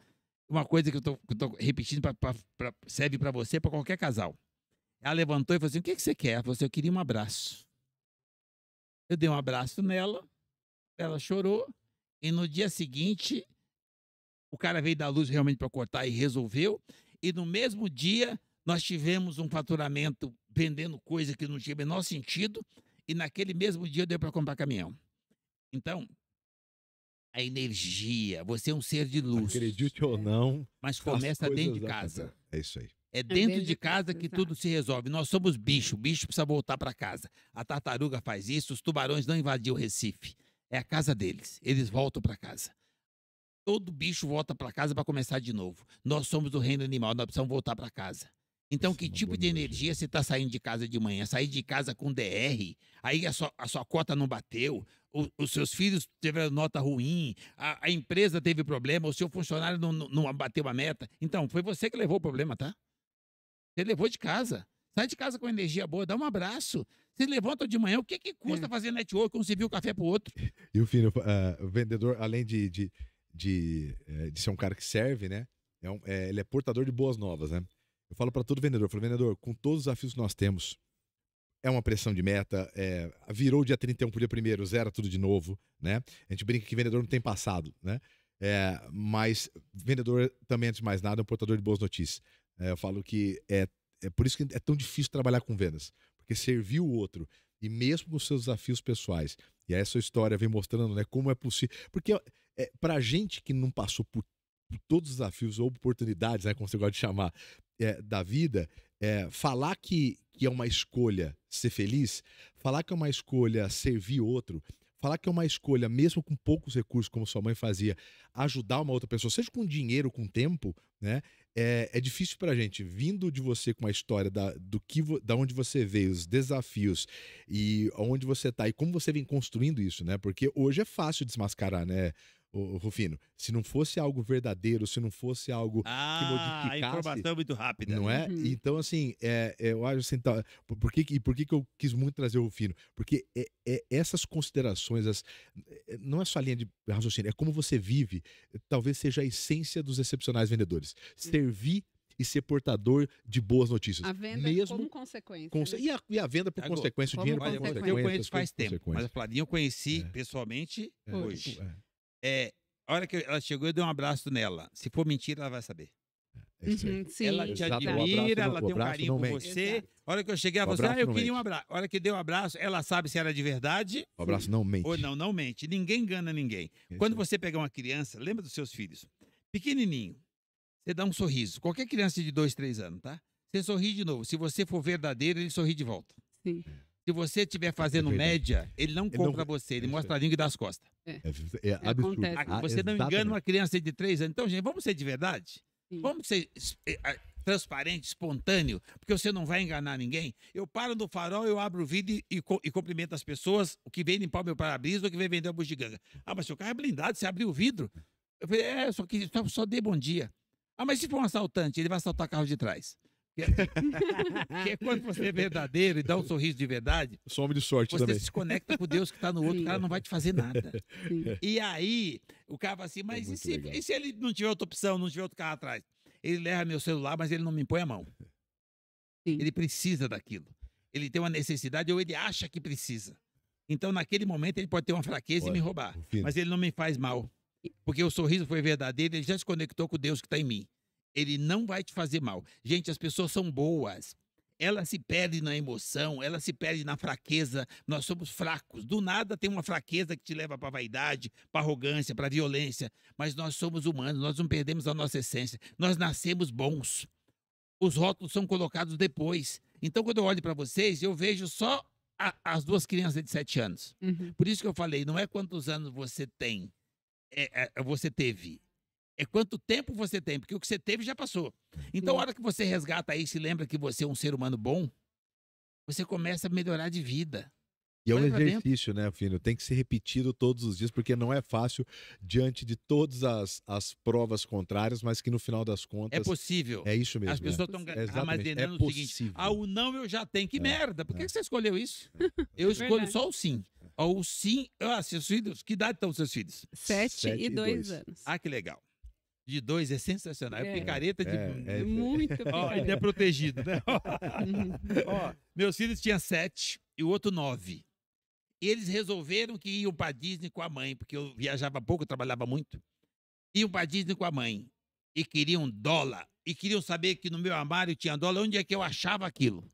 Uma coisa que eu estou repetindo pra, pra, pra, serve para você, para qualquer casal. Ela levantou e falou assim: O que, que você quer? Ela falou assim: Eu queria um abraço. Eu dei um abraço nela, ela chorou, e no dia seguinte, o cara veio da luz realmente para cortar e resolveu. E no mesmo dia, nós tivemos um faturamento vendendo coisa que não tinha o menor sentido, e naquele mesmo dia deu para comprar caminhão. Então, a energia, você é um ser de luz. Acredite ou é. não, mas começa dentro de casa. É isso aí. É, é dentro de casa que tudo se resolve. Nós somos bicho, o bicho precisa voltar para casa. A tartaruga faz isso, os tubarões não invadiam o Recife. É a casa deles, eles voltam para casa. Todo bicho volta para casa para começar de novo. Nós somos do reino animal, nós precisamos voltar para casa. Então, Isso que é tipo de energia você está saindo de casa de manhã? Sair de casa com DR, aí a sua, a sua cota não bateu, o, os seus filhos tiveram nota ruim, a, a, empresa teve problema, o seu funcionário não, não, não bateu a meta. Então, foi você que levou o problema, tá? Você levou de casa. Sai de casa com energia boa, dá um abraço. Vocês levantam de manhã, o que, que custa é. fazer network um servir o café pro outro? E o filho, uh, o vendedor, além de, de, de, eh, de, ser um cara que serve, né? É um, é, ele é portador de boas novas, né? Eu falo para todo vendedor, falo, vendedor, com todos os desafios que nós temos, é uma pressão de meta, é, virou dia 31 para o dia 1 zera tudo de novo, né? A gente brinca que vendedor não tem passado, né? É, mas vendedor também, antes de mais nada, é um portador de boas notícias. É, eu falo que é, é por isso que é tão difícil trabalhar com vendas, porque servir o outro, e mesmo com seus desafios pessoais, e a essa história vem mostrando né, como é possível. Porque é, para gente que não passou por, por todos os desafios ou oportunidades, né, como você gosta de chamar, é, da vida, é, falar que, que é uma escolha ser feliz, falar que é uma escolha servir outro, falar que é uma escolha, mesmo com poucos recursos, como sua mãe fazia, ajudar uma outra pessoa, seja com dinheiro, com tempo, né? É, é difícil pra gente, vindo de você com a história da, do que, da onde você veio, os desafios e onde você tá e como você vem construindo isso, né? Porque hoje é fácil desmascarar, né, Rufino, se não fosse algo verdadeiro, se não fosse algo ah, que modificasse... a informação é muito rápida. Não né? é? Uhum. Então, assim, é, é, eu acho assim, tá, por, que, por que, que eu quis muito trazer o Rufino? Porque é, é, essas considerações, as, é, não é só a linha de raciocínio, é como você vive, talvez seja a essência dos excepcionais vendedores. Uhum. Servir e ser portador de boas notícias. A venda Mesmo como consequência. né? e, a, e, a, venda por Agora, consequência, o dinheiro por consequência. Eu conheço faz tempo, mas a Flavinha eu conheci é. pessoalmente é. hoje. É. É, a hora que ela chegou, eu dei um abraço nela. Se for mentira, ela vai saber. É, é uhum, ela te Exato, admira, ela tem um carinho por você. Exato. A hora que eu cheguei, ela falou assim: ah, eu queria mente. um abraço. A hora que deu um abraço, ela sabe se era de verdade. O abraço não mente. Ou não, não mente. Ninguém engana ninguém. Exato. É Quando você pegar uma criança, lembra dos seus filhos. Pequenininho, você dá um sorriso. Qualquer criança de dois três anos, tá? Você sorri de novo. Se você for verdadeiro, ele sorri de volta. Sim. É. Se você estiver fazendo é média, ele não ele compra não... você, ele é mostra a língua e dá as costas. É, é, é, é absurdo. Ah, você não engana uma criança de três anos. Então, gente, vamos ser de verdade? Sim. Vamos ser é, transparente, espontâneo, porque você não vai enganar ninguém. Eu paro no farol, eu abro o vidro e, e cumprimento as pessoas, o que vem limpar o meu para-brisa ou que vem vender a bugiganga. Ah, mas seu carro é blindado, você abriu o vidro. Eu falei, é, só que só, só dê bom dia. Ah, mas se for um assaltante, ele vai assaltar carro de trás. É, que é quando você é verdadeiro e dá um sorriso de verdade. Sou homem de sorte você também. Você se conecta com Deus que está no outro, Sim. o cara não vai te fazer nada. Sim. E aí, o cara fala assim, é mas é e, se, e, se, ele não tiver outra opção, não tiver outro carro atrás? Ele leva meu celular, mas ele não me põe a mão. Sim. Ele precisa daquilo. Ele tem uma necessidade ou ele acha que precisa. Então, naquele momento, ele pode ter uma fraqueza e me roubar. Mas ele não me faz mal. Porque o sorriso foi verdadeiro, ele já se conectou com Deus que está em mim. Ele não vai te fazer mal. Gente, as pessoas são boas. Ela se perde na emoção, ela se perde na fraqueza. Nós somos fracos. Do nada tem uma fraqueza que te leva para vaidade, para arrogância, para violência. Mas nós somos humanos, nós não perdemos a nossa essência. Nós nascemos bons. Os rótulos são colocados depois. Então, quando eu olho para vocês, eu vejo só a, as duas crianças de sete anos. Uhum. Por isso que eu falei, não é quantos anos você tem, é, é, você teve, é quanto tempo você tem, porque o que você teve já passou. Então, Sim. a hora que você resgata aí, se lembra que você é um ser humano bom, você começa a melhorar de vida. E é um exercício, né, filho? Tem que ser repetido todos os dias, porque não é fácil diante de todas as, as provas contrárias, mas que no final das é contas. É possível. É isso mesmo. As é. pessoas estão ah, é. armazenando é o seguinte: ao ah, o não eu já tenho. Que é. merda! Por que, é. que você escolheu isso? É. Eu escolho só o sim. O sim. Ah, seus filhos, que idade estão seus filhos? Sete, Sete e dois, dois anos. Ah, que legal de dois é sensacional. É, é picareta de. É, é. é muito Ó, Ainda é protegido, né? Ó, meus filhos tinham sete e o outro nove. Eles resolveram que iam para Disney com a mãe, porque eu viajava pouco, trabalhava muito. Iam para Disney com a mãe e queriam dólar. E queriam saber que no meu armário tinha dólar. Onde é que eu achava aquilo?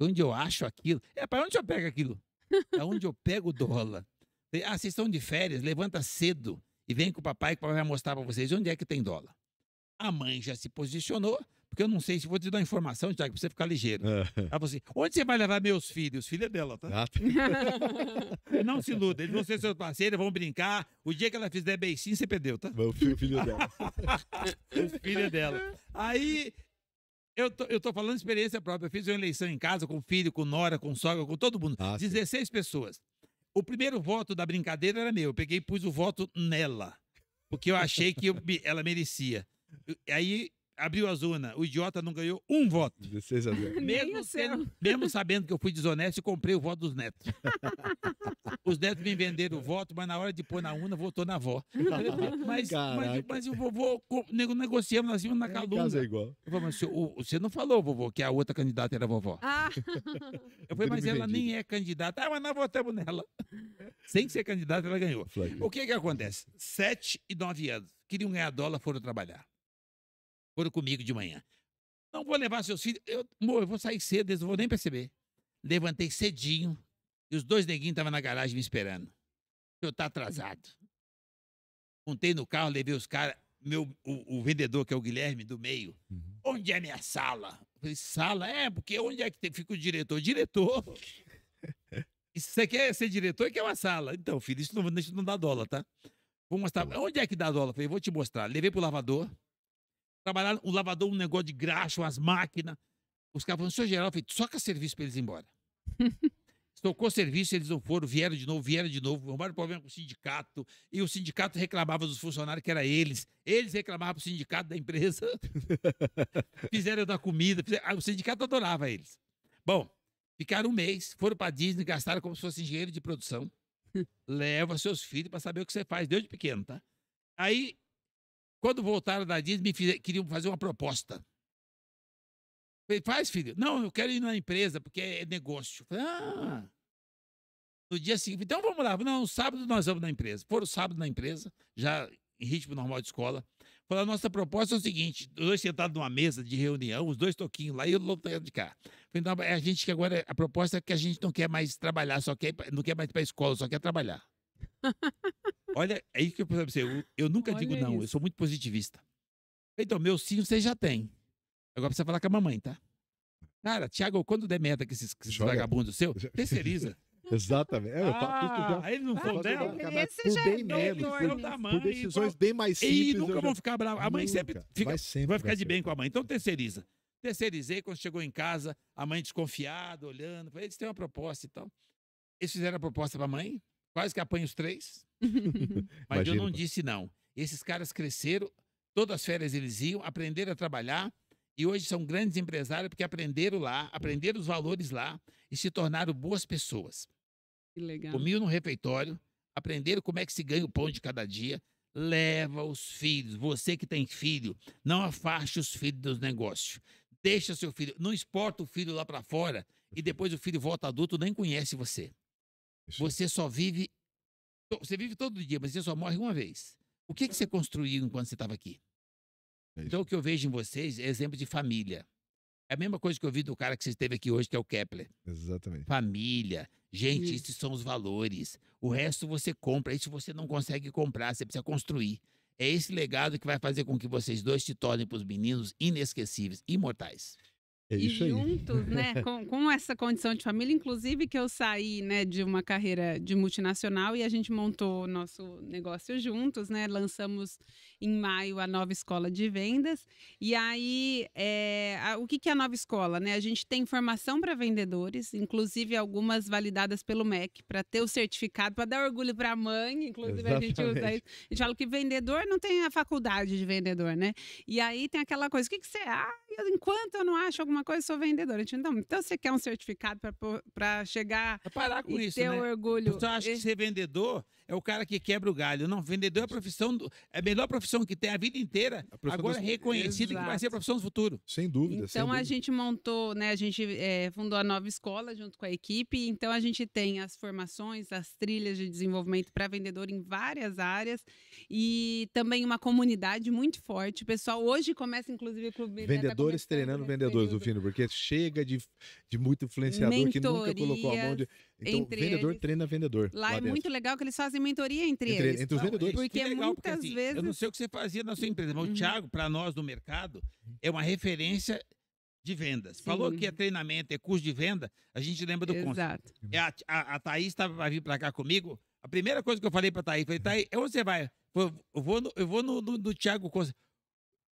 Onde eu acho aquilo? É, para onde eu pego aquilo? É onde eu pego o dólar. Ah, vocês estão de férias, levanta cedo e vem com o papai que o papai vai mostrar para vocês onde é que tem dólar. A mãe já se posicionou, porque eu não sei se vou te dar informação, já que você ficar ligeiro. É. Ela falou assim: onde você vai levar meus filhos? Os filhos é dela, tá? não se iluda, eles vão ser seus parceiros, vão brincar. O dia que ela fizer beicinho, você perdeu, tá? O filho, filho dela. o filho é dela. Aí eu tô, eu tô falando experiência própria. Eu fiz uma eleição em casa com filho, com nora, com sogra, com todo mundo. Ah, 16 sim. pessoas. O primeiro voto da brincadeira era meu. Eu peguei e pus o voto nela. Porque eu achei que eu, ela merecia. Aí abriu a zona, o idiota não ganhou um voto. 16 a 0. Mesmo, sendo, mesmo sabendo que eu fui desonesto, comprei o voto dos netos. Os netos me venderam o voto, mas na hora de pôr na urna, votou na avó. mas, mas, mas, o vovô, negociamos, nós na é, calúnia. É, igual. Eu falei, mas o, você não falou, vovô, que a outra candidata era vovó. Ah. Eu falei, mas ela nem é candidata. Ah, mas nós votamos nela. Sem ser candidata, ela ganhou. O que que acontece? Sete e nove anos, queriam ganhar dólar, foram trabalhar foram comigo de manhã. Não vou levar seus filhos. Eu, amor, eu vou sair cedo, eles não vão nem perceber. Levantei cedinho e os dois neguinhos estavam na garagem me esperando. Eu tá atrasado. Montei no carro, levei os caras. Meu, o, o, vendedor, que é o Guilherme do meio, uhum. onde é minha sala? Eu falei, sala? É, porque onde é que tem, fica o diretor? Diretor. Isso se você quer é ser diretor, quer é uma sala. Então, filho, isso não, isso não dá dólar, tá? Vou mostrar. Tá onde é que dá dólar? Eu falei, vou te mostrar. Levei pro lavador trabalhar o lavador, um negócio de graxa, umas máquinas. Os caras falaram, senhor geral, eu falei, soca serviço para eles ir embora. Tocou serviço, eles não foram, vieram de novo, vieram de novo, arrumaram problema com o sindicato, e o sindicato reclamava dos funcionários que era eles, eles reclamavam o sindicato da empresa, fizeram da comida, fizeram... Ah, o sindicato adorava eles. Bom, ficaram um mês, foram para Disney, gastaram como se fosse engenheiro de produção, leva seus filhos para saber o que você faz desde pequeno, tá? Aí quando voltaram da Disney, fizeram, queriam fazer uma proposta. Falei, faz, filho. Não, eu quero ir na empresa, porque é, é negócio. Falei, ah. No dia seguinte, então vamos lá. Não, sábado nós vamos na empresa. Foram sábado na empresa, já em ritmo normal de escola. a nossa proposta é o seguinte, os dois sentados numa mesa de reunião, os dois toquinhos lá e eu lotando de cá. Falei, não, é a gente que agora, a proposta é que a gente não quer mais trabalhar, só quer, não quer mais ir pra escola, só quer trabalhar. Olha, é isso que eu percebo. Eu, eu nunca Olha digo não, isso. eu sou muito positivista. Então, meu sim você já tem. Agora precisa falar com a mamãe, tá? Cara, Thiago, quando der merda com esses, esses vagabundos seus, terceiriza. Exatamente. É, eu ah, já, eles não vão dela. já é bem é menos, por, mãe, por decisões bem mais simples. E nunca vão já... ficar bravos. A mãe sempre, fica, vai sempre vai ficar de bem com a mãe. Então terceiriza. Terceirizei, quando chegou em casa, a mãe desconfiada, olhando. Eles têm uma proposta e tal. Eles fizeram a proposta para a mãe, quase que apanha os três. Mas Imagina, eu não disse não. Esses caras cresceram, todas as férias eles iam, aprenderam a trabalhar e hoje são grandes empresários porque aprenderam lá, aprenderam os valores lá e se tornaram boas pessoas. Que legal. Comiam no refeitório, aprenderam como é que se ganha o pão de cada dia. Leva os filhos, você que tem filho, não afaste os filhos dos negócios. Deixa seu filho, não exporta o filho lá para fora e depois o filho volta adulto nem conhece você. Você só vive você vive todo dia, mas você só morre uma vez. O que, que você construiu enquanto você estava aqui? É então, o que eu vejo em vocês é exemplo de família. É a mesma coisa que eu vi do cara que você esteve aqui hoje, que é o Kepler. Exatamente. Família. Gente, isso. esses são os valores. O resto você compra. Isso você não consegue comprar, você precisa construir. É esse legado que vai fazer com que vocês dois se tornem para os meninos inesquecíveis, imortais. É e juntos, né, com, com, essa condição de família, inclusive que eu saí, né, de uma carreira de multinacional e a gente montou nosso negócio juntos, né, lançamos em maio a nova escola de vendas e aí é, a, o que, que é a nova escola, né? A gente tem formação para vendedores, inclusive algumas validadas pelo MEC para ter o certificado para dar orgulho para a mãe, inclusive Exatamente. a gente usa isso. A gente fala que vendedor não tem a faculdade de vendedor, né? E aí tem aquela coisa, o que que você ah, enquanto eu não acho alguma alguma coisa, sou vendedora. A gente, não, então, então você quer um certificado para chegar parar com e isso, ter né? orgulho. Então, você acha e... que ser vendedor é o cara que quebra o galho. Não, vendedor é a profissão, do, é a melhor profissão que tem a vida inteira, a agora é reconhecido reconhecida Exato. que vai ser a profissão do futuro. Sem dúvida. Então sem dúvida. a gente montou, né? A gente é, fundou a nova escola junto com a equipe. Então a gente tem as formações, as trilhas de desenvolvimento para vendedor em várias áreas e também uma comunidade muito forte. O pessoal hoje começa, inclusive, o clube. Vendedores tá treinando né, vendedores, do Fino, porque chega de, de muito influenciador Mentoria, que nunca colocou a mão de então, vendedor eles. treina vendedor. Lá, lá é dentro. muito legal que eles fazem mentoria entre, entre eles. Entre os não, vendedores. Porque legal, muitas porque, assim, vezes... Eu não sei o que você fazia na sua empresa, mas uhum. o Thiago, para nós do mercado, é uma referência de vendas. Sim. Falou que é treinamento, é curso de venda, a gente lembra do Exato. É, a, a, a Thaís estava para vir para cá comigo, a primeira coisa que eu falei para Thaís, falei, Thaís, onde você vai? Eu vou no, eu vou no, no, no Thiago Costa.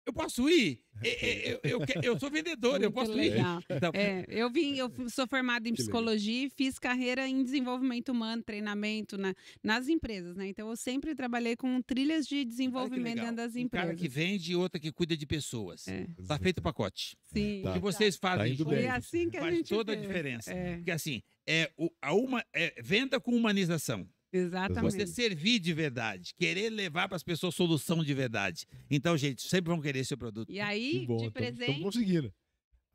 Eu posso ir? Eu, eu, eu, eu sou vendedor, eu posso legal. ir. Então, é, eu vim, eu sou formada em psicologia e fiz carreira em desenvolvimento humano, treinamento na, nas empresas, né? Então eu sempre trabalhei com trilhas de desenvolvimento dentro das empresas. Um cara que vende e outra que cuida de pessoas. É. Tá feito o pacote. Sim. Tá. que vocês tá fazem. Tá É assim que a gente Faz toda fez. a diferença. É. Porque assim, é, o, a uma, é, venda com humanização. Exatamente. Você servir de verdade, querer levar para as pessoas solução de verdade. Então, gente, sempre vão querer seu produto. E aí, que bom, de presente. Estamos conseguindo.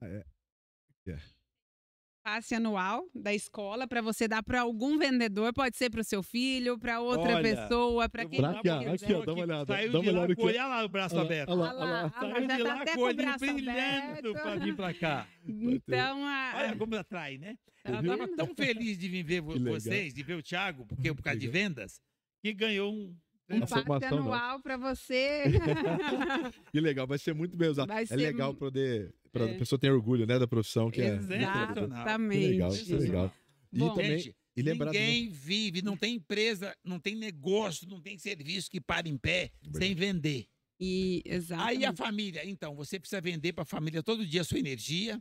É. Yeah. É passe anual da escola para você dar para algum vendedor, pode ser para o seu filho, para outra Olha, pessoa, para quem pra cá, aqui, ó, dá uma olhada. Saiu dá uma olhada aqui. Olha lá o braço olha, aberto. Olha lá, olha lá. Tá Saiu de tá lá com o olho brilhando para vir para cá. Então, a... Olha como atrai, né? Eu estava tá tão feliz de vir ver vocês, de ver o Thiago, porque uhum, por causa de vendas, que ganhou um Impacto anual para você. que legal, vai ser muito bem usado. Vai é legal poder. Pra é. A pessoa ter orgulho, né, da profissão que Exatamente. é. Exatamente. legal, é legal. E Bom, também, gente, e ninguém do... vive, não tem empresa, não tem negócio, não tem serviço que pare em pé sem vender. E, exatamente. Aí a família, então, você precisa vender para a família todo dia a sua energia,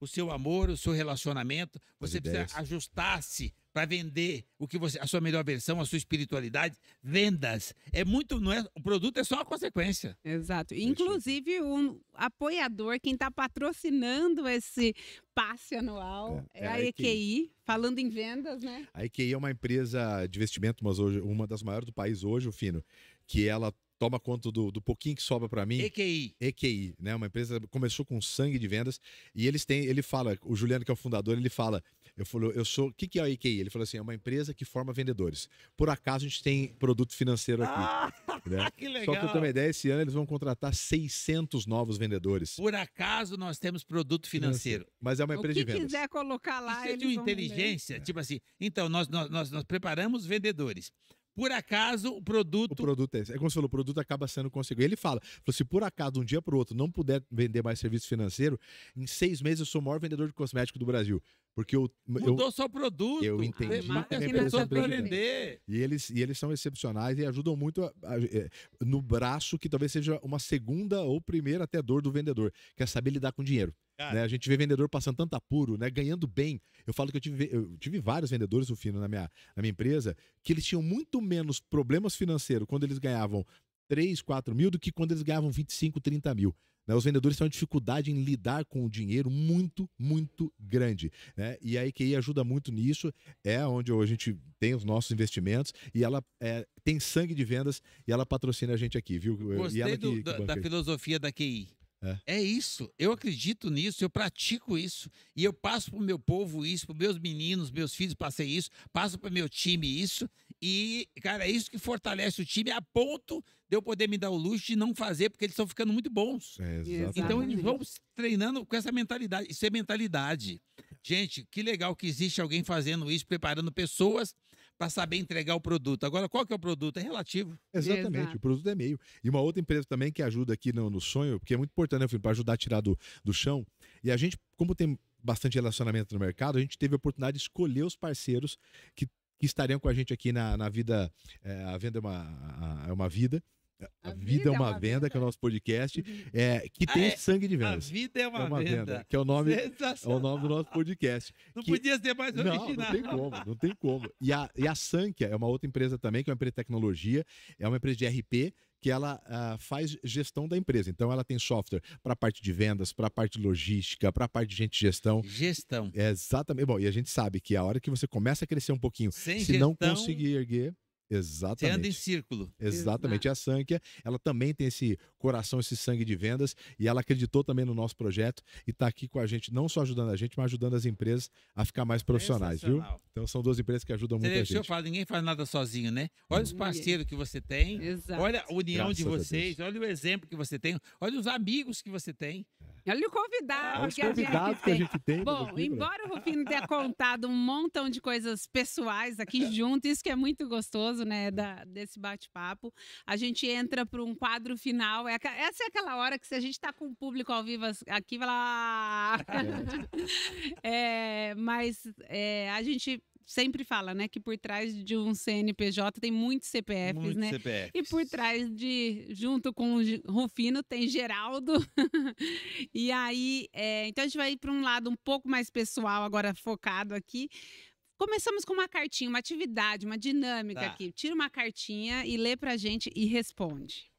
o seu amor, o seu relacionamento. Você precisa ajustar-se para vender o que você, a sua melhor versão, a sua espiritualidade, vendas. É muito, não é, o produto é só uma consequência. Exato. Inclusive um apoiador, quem está patrocinando esse passe anual é, é, é a, EQI. EQI, falando em vendas, né? A EQI é uma empresa de investimento, mas hoje uma das maiores do país hoje, o Fino, que ela toma conta do, do pouquinho que sobra para mim. EQI. EQI, né? Uma empresa começou com sangue de vendas e eles têm, ele fala, o Juliano que é o fundador, ele fala, eu falo, eu sou, o que, que é a EQI? Ele falou assim, é uma empresa que forma vendedores. Por acaso a gente tem produto financeiro aqui. Ah, né? que legal. Só eu tenho uma ideia, esse ano eles vão contratar 600 novos vendedores. Por acaso nós temos produto financeiro. Mas é uma empresa de vendas. Se quiser colocar lá, Isso é de inteligência, tipo assim, então nós, nós, nós, nós preparamos vendedores por acaso o produto. O produto é esse. É como você falou, o produto acaba sendo conseguido. Ele fala: se assim, por acaso um dia para o outro não puder vender mais serviço financeiro, em seis meses eu sou o maior vendedor de cosmético do Brasil. Porque eu. Mudou eu, só o produto. Eu entendi. Marca que pessoa é para vender. E eles, e eles são excepcionais e ajudam muito a, a, a, é, no braço, que talvez seja uma segunda ou primeira até dor do vendedor, que é saber lidar com dinheiro. Né? A gente vê vendedor passando tanto apuro, né? ganhando bem. Eu falo que eu tive, eu tive vários vendedores, Rufino, na minha, na minha empresa, que eles tinham muito menos problemas financeiros quando eles ganhavam 3, 4 mil do que quando eles ganhavam 25, 30 mil. Né? Os vendedores têm uma dificuldade em lidar com o dinheiro muito, muito grande. Né? E a IKEA ajuda muito nisso, é onde a gente tem os nossos investimentos e ela é, tem sangue de vendas e ela patrocina a gente aqui, viu? Gostei que, do, que da, filosofia da QI. É. é. isso, eu acredito nisso, eu pratico isso. E eu passo para o meu povo isso, para meus meninos, meus filhos, passei isso, passo para meu time isso. E, cara, é isso que fortalece o time a ponto de eu poder me dar o luxo de não fazer, porque eles estão ficando muito bons. É, então eles vão treinando com essa mentalidade. Isso é mentalidade. Gente, que legal que existe alguém fazendo isso, preparando pessoas para saber entregar o produto. Agora, qual que é o produto? É relativo. Exatamente, Exato. o produto é meio. E uma outra empresa também que ajuda aqui no, no sonho, porque é muito importante, né, para ajudar a tirar do, do chão. E a gente, como tem bastante relacionamento no mercado, a gente teve a oportunidade de escolher os parceiros que, que estariam com a gente aqui na, na vida. É, a venda é uma, a, é uma vida. A, vida, é, é uma, venda, venda, que é o nosso podcast, uhum. é, que tem ah, é. sangue de vendas. A vida é uma, é uma venda. venda. Que é o nome, é o nome do nosso podcast. Não que... podia ser mais original. Não, não tem como, não tem como. E a, e a Sankia é uma outra empresa também, que é uma empresa de tecnologia, é uma empresa de RP, que ela uh, faz gestão da empresa. Então ela tem software para a parte de vendas, para a parte de logística, para a parte de gente de gestão. Gestão. É exatamente. Bom, e a gente sabe que a hora que você começa a crescer um pouquinho, Sem se gestão, não conseguir erguer. Exatamente. Você anda em círculo. Exatamente. Exato. E a Sankia, ela também tem esse coração, esse sangue de vendas e ela acreditou também no nosso projeto e está aqui com a gente, não só ajudando a gente, mas ajudando as empresas a ficar mais profissionais, viu? Então são duas empresas que ajudam muito a gente. Deixa eu falar, ninguém faz nada sozinho, né? Olha os hum. parceiros que você tem, Exato. olha a união Graças de vocês, olha o exemplo que você tem, olha os amigos que você tem. É. Olha o convidado, ah, que, convidado a que, a gente tem. Bom, aqui, embora o Rufino tenha contado um montão de coisas pessoais aqui junto, isso que é muito gostoso, né, é. da, desse bate-papo, a gente entra para um quadro final. É, essa é aquela hora que se a gente está com o público ao vivo aqui, vai lá... É. É, mas é, a gente sempre fala, né, que por trás de um CNPJ tem muitos CPFs, muitos né? CPFs. E por trás de, junto com o Rufino, tem Geraldo. e aí, é, então a gente vai para um lado um pouco mais pessoal, agora focado aqui. Começamos com uma cartinha, uma atividade, uma dinâmica tá. aqui. Tira uma cartinha e lê para gente e responde.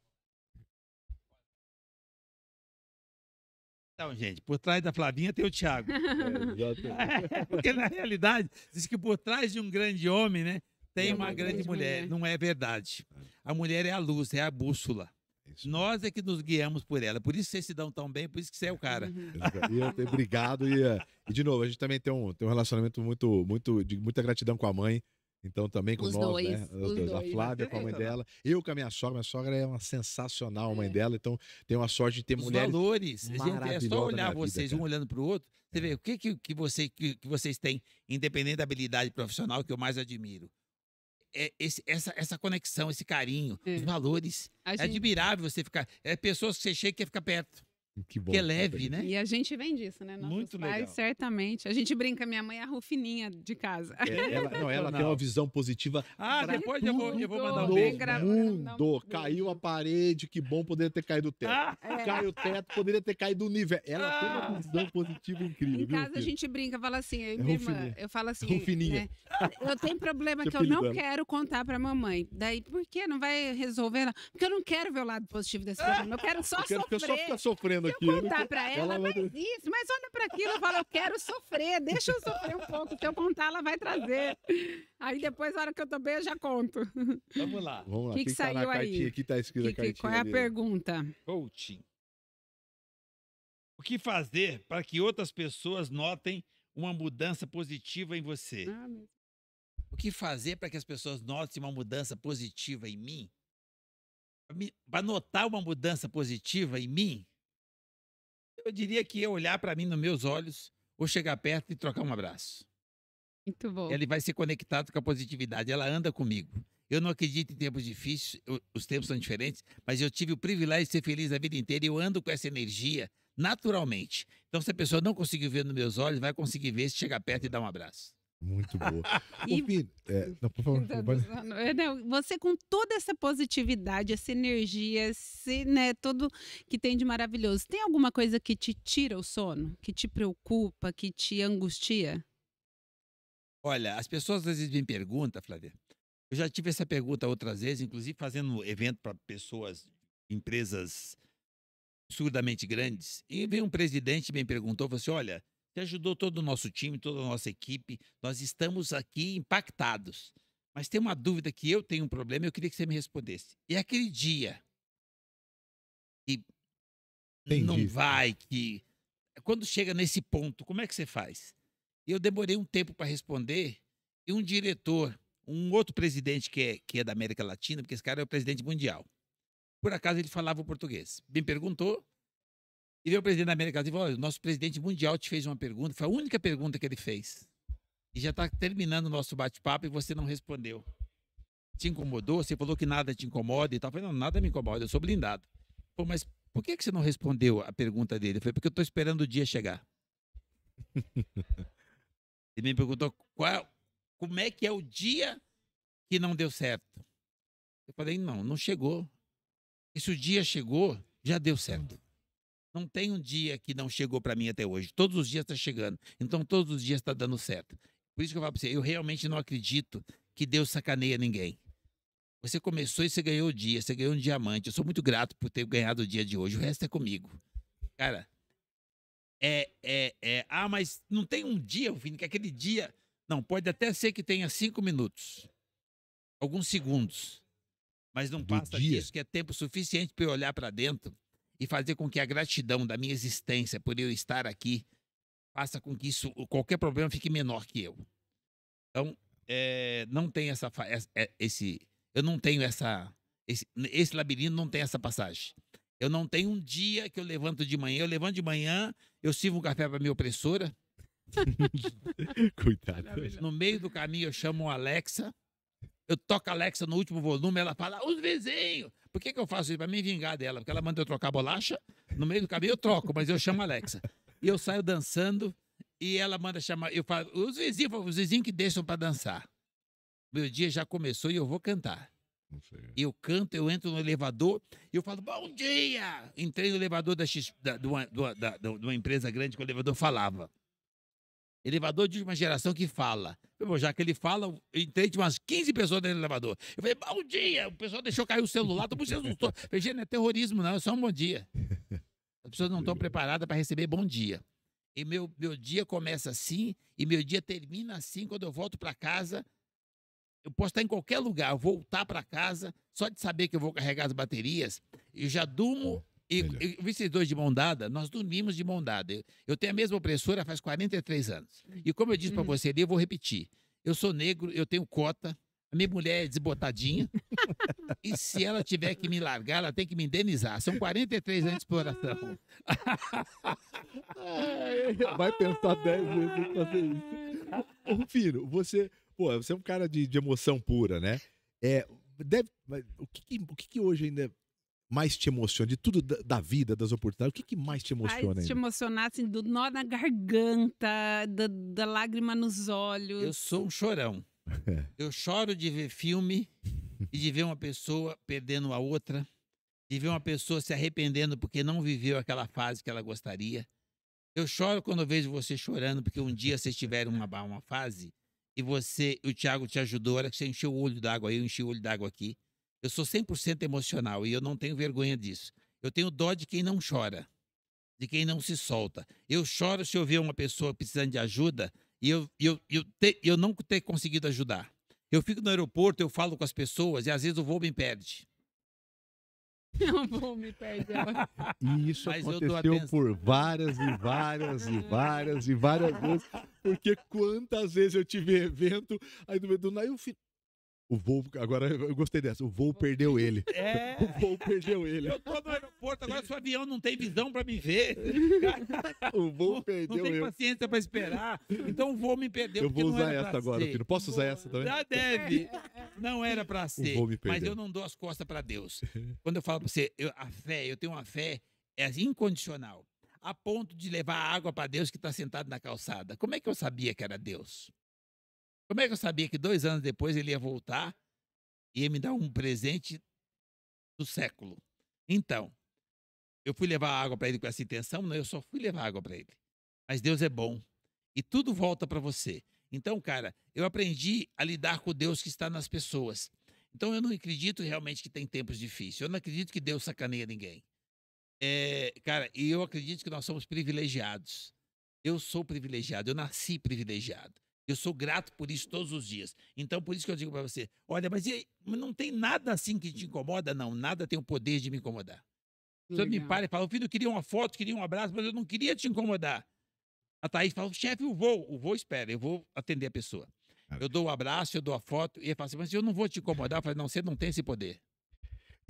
Então, gente, por trás da Flavinha tem o Thiago. É, porque na realidade, diz que por trás de um grande homem, né, tem uma, uma, grande, grande mulher. mulher. Não é verdade. É. A mulher é a luz, é a bússola. Isso. Nós é que nos guiamos por ela. Por isso vocês se dão tão bem, por isso que você é o cara. Uhum. E, obrigado. E, eh, e, de novo, a gente também tem um, tem um relacionamento muito, muito, de muita gratidão com a mãe. Então, também com os nós, né, dois, né? Os, os dois. dois. A Flávia com a mãe né? dela. Eu com a minha sogra. Minha sogra é uma sensacional é. mãe dela. Então, tenho a sorte de ter os mulheres. valores. Gente, é só olhar vocês, vida, né? um olhando para o outro. Você vê é. o que, que, que, você, que, que vocês têm, independente da habilidade profissional, que eu mais admiro. É esse, essa, essa conexão, esse carinho, é. os valores. É gente... É admirável você ficar. É pessoas que você chega e quer ficar perto. Que bom. Que é leve, né? né? E a gente vem disso, né? Nossos Muito pais, legal. certamente. A gente brinca, minha mãe é a rufininha de casa. É, ela, não, ela não. tem uma visão positiva. Ah, depois eu, vou, eu vou mandar um beijo. Mundo, caiu a parede, que bom, poderia ter caído o teto. Ah, é. Caiu o teto, poderia ter caído o nível. Ela ah. tem uma ah! visão positiva incrível. Em viu, casa filho? a gente brinca, fala assim, eu, é minha irmã, eu falo assim... Rufininha. Né, eu tenho problema que é eu não quero contar pra mamãe. Daí, por que não vai resolver? Porque eu não quero ver o lado positivo desse problema. Eu quero só eu quero sofrer. Eu só ficar sofrendo falando aqui. Eu contar para ela, ela vai... mas isso, mas olha para aquilo, fala eu quero sofrer, deixa eu sofrer um pouco, se eu contar ela vai trazer. Aí depois, na hora que eu tô bem, eu já conto. Vamos lá. Vamos lá. O que, que, que, tá saiu tá aí? O que tá escrito que, na cartinha? Qual é a pergunta? Coaching. O que fazer para que outras pessoas notem uma mudança positiva em você? Ah, O que fazer para que as pessoas notem uma mudança positiva em mim? Para notar uma mudança positiva em mim, eu diria que ia é olhar para mim nos meus olhos, ou chegar perto e trocar um abraço. Muito bom. Ele vai ser conectado com a positividade, ela anda comigo. Eu não acredito em tempos difíceis, eu, os tempos são diferentes, mas eu tive o privilégio de ser feliz a vida inteira e eu ando com essa energia naturalmente. Então, se a pessoa não conseguiu ver nos meus olhos, vai conseguir ver se chegar perto e dar um abraço. Muito boa. e... Pino, é, não, por favor. Não, você com toda essa positividade, essa energia, esse, né, todo que tem de maravilhoso, tem alguma coisa que te tira o sono? Que te preocupa? Que te angustia? Olha, as pessoas às vezes me perguntam, Flávia. Eu já tive essa pergunta outras vezes, inclusive fazendo evento para pessoas, empresas absurdamente grandes. E veio um presidente me perguntou, falou assim, olha você ajudou todo o nosso time, toda a nossa equipe. Nós estamos aqui impactados. Mas tem uma dúvida que eu tenho um problema, eu queria que você me respondesse. E é aquele dia que Entendi. não vai, que quando chega nesse ponto, como é que você faz? Eu demorei um tempo para responder e um diretor, um outro presidente que é, que é da América Latina, porque esse cara é o presidente mundial. Por acaso ele falava o português. Me perguntou, e veio o presidente da América Latina e falou: o nosso presidente mundial te fez uma pergunta, foi a única pergunta que ele fez. E já está terminando o nosso bate-papo e você não respondeu. Te incomodou? Você falou que nada te incomoda e tal. Eu falei, não, nada me incomoda, eu sou blindado. Pô, mas por que, que você não respondeu a pergunta dele? foi porque eu estou esperando o dia chegar. ele me perguntou qual, como é que é o dia que não deu certo. Eu falei, não, não chegou. E se o dia chegou, já deu certo. Não tem um dia que não chegou para mim até hoje. Todos os dias está chegando. Então, todos os dias está dando certo. Por isso que eu falo para você, eu realmente não acredito que Deus sacaneia ninguém. Você começou e você ganhou o dia, você ganhou um diamante. Eu sou muito grato por ter ganhado o dia de hoje. O resto é comigo. Cara, é, é, é. Ah, mas não tem um dia, Vini, que aquele dia. Não, pode até ser que tenha cinco minutos, alguns segundos. Mas não Do passa dia. disso, que é tempo suficiente para eu olhar para dentro e fazer com que a gratidão da minha existência por eu estar aqui faça com que isso, qualquer problema fique menor que eu. Então, é, não tem essa, é, esse, eu não tenho essa, esse, esse labirinto não tem essa passagem. Eu não tenho um dia que eu levanto de manhã, eu levanto de manhã, eu sirvo um café para minha opressora. Coitada. No meio do caminho eu chamo o Alexa eu toco a Alexa no último volume, ela fala, os vizinhos! Por que, que eu faço isso? Pra me vingar dela, porque ela manda eu trocar bolacha, no meio do caminho eu troco, mas eu chamo a Alexa. E eu saio dançando, e ela manda chamar, eu falo, os vizinhos, os vizinhos que deixam para dançar. Meu dia já começou e eu vou cantar. Eu canto, eu entro no elevador e eu falo, bom dia! Entrei no elevador da, X, da, da, de uma empresa grande que o elevador falava elevador de uma geração que fala. Bom, já que ele fala, entrei de umas 15 pessoas dentro do elevador. Eu falei, bom dia! O pessoal deixou cair o celular, todo mundo se assustou. Falei, gente, não é terrorismo, não, é só um bom dia. As pessoas não estão preparadas para receber bom dia. E meu, meu dia começa assim, e meu dia termina assim. Quando eu volto para casa, eu posso estar em qualquer lugar, voltar para casa, só de saber que eu vou carregar as baterias, eu já durmo e, vi e esses dois de mão dada, nós dormimos de mão dada. Eu, eu tenho a mesma opressora faz 43 anos. E como eu disse para uhum. você ali, eu vou repetir. Eu sou negro, eu tenho cota, a minha mulher é desbotadinha. e se ela tiver que me largar, ela tem que me indenizar. São 43 anos de exploração. Vai pensar 10 vezes fazer isso. Rufino, você, pô, você é um cara de, de emoção pura, né? É, deve, o que, o que hoje ainda mais te emociona? De tudo da, da vida, das oportunidades, o que, que mais te emociona? Mais te emocionar, assim, do nó na garganta, da, da lágrima nos olhos. Eu sou um chorão. É. Eu choro de ver filme e de ver uma pessoa perdendo a outra, de ver uma pessoa se arrependendo porque não viveu aquela fase que ela gostaria. Eu choro quando eu vejo você chorando porque um dia vocês tiveram uma, uma fase e você, o Thiago te ajudou, era que você encheu o olho d'água aí, eu enchi o olho d'água aqui. Eu sou 100% emocional e eu não tenho vergonha disso. Eu tenho dó de quem não chora, de quem não se solta. Eu choro se eu ver uma pessoa precisando de ajuda e eu, eu, eu, te, eu não ter conseguido ajudar. Eu fico no aeroporto, eu falo com as pessoas e às vezes o voo me perde. Não vou me perder. E isso Mas aconteceu por várias e várias e várias e várias vezes. Porque quantas vezes eu tive evento, aí no meio do nada eu o voo, agora eu gostei dessa. O voo perdeu ele. É. O voo perdeu ele. Eu tô no aeroporto, agora se o avião não tem visão pra me ver. o voo perdeu ele. Não tem eu. paciência pra esperar. Então o voo me perdeu. Eu vou usar essa agora, filho. Posso usar essa também? Já deve. Não era pra ser. O voo me perdeu. Mas eu não dou as costas pra Deus. Quando eu falo pra você, eu, a fé, eu tenho uma fé é incondicional. A ponto de levar água para Deus que está sentado na calçada. Como é que eu sabia que era Deus? Como é que eu sabia que dois anos depois ele ia voltar e ia me dar um presente do século? Então, eu fui levar água para ele com essa intenção? Não, né, eu só fui levar água para ele. Mas Deus é bom e tudo volta para você. Então, cara, eu aprendi a lidar com Deus que está nas pessoas. Então, eu não acredito realmente que tem tempos difíceis. Eu não acredito que Deus sacaneia ninguém. É, cara, e eu acredito que nós somos privilegiados. Eu sou privilegiado, eu nasci privilegiado. Eu sou grato por isso todos os dias. Então, por isso que eu digo para você: olha, mas não tem nada assim que te incomoda? Não, nada tem o poder de me incomodar. Você me para e fala: filho, eu queria uma foto, queria um abraço, mas eu não queria te incomodar. A Thaís fala: chefe, eu vou, o vou, espera, eu vou atender a pessoa. Ah. eu dou o um abraço, eu dou a foto, e ele fala assim: mas eu não vou te incomodar. Eu falo: não, você não tem esse poder.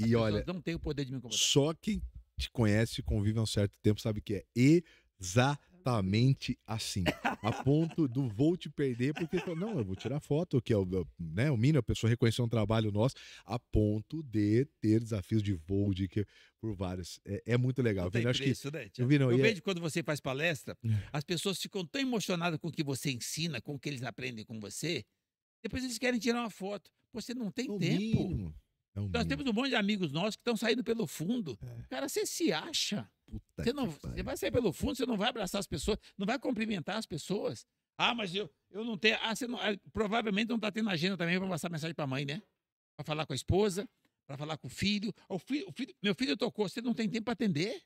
As e olha, não tem o poder de me incomodar. Só quem te conhece, convive há um certo tempo, sabe que é exatamente exatamente assim. A ponto do vou te perder, porque não, eu vou tirar foto, que é o, né, o mínimo, a pessoa reconhecer um trabalho nosso, a ponto de ter desafios de voo, de que por vários. É, é muito legal. Não eu acho preço, que, né, eu, vi, não, eu é vejo é... quando você faz palestra, é. as pessoas ficam tão emocionadas com o que você ensina, com o que eles aprendem com você, depois eles querem tirar uma foto. Você não tem no tempo. Mínimo. Nós temos um monte de amigos nossos que estão saindo pelo fundo. É. Cara, você se acha. Puta você, não, você vai sair pelo fundo, você não vai abraçar as pessoas, não vai cumprimentar as pessoas. Ah, mas eu, eu não tenho. Ah, você não, ah, provavelmente não está tendo agenda também para passar mensagem para a mãe, né? Para falar com a esposa, para falar com o filho. Ah, o filho. O filho. Meu filho tocou, você não tem tempo para atender?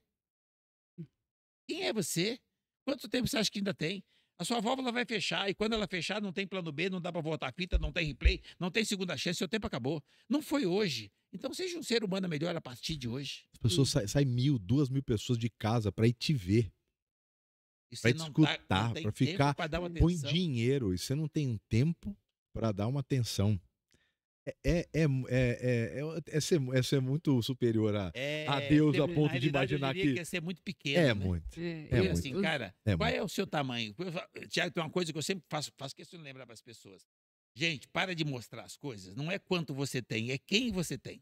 Quem é você? Quanto tempo você acha que ainda tem? A sua válvula vai fechar e quando ela fechar não tem plano B, não dá para voltar a fita, não tem replay, não tem segunda chance, seu tempo acabou. Não foi hoje. Então seja um ser humano melhor a partir de hoje. As pessoas saem sai mil, duas mil pessoas de casa para ir te ver. Para te escutar, para ficar. põe dinheiro e você não tem um tempo para dar uma atenção é, é, é, é, ser, é ser muito superior a, a Deus a ponto de imaginar que. que é ser muito pequeno. É muito. É, é assim, cara, qual é o seu tamanho? Tiago, tem uma coisa que eu sempre faço, faço questão de lembrar para as pessoas. Gente, para de mostrar as coisas. Não é quanto você tem, é quem você tem.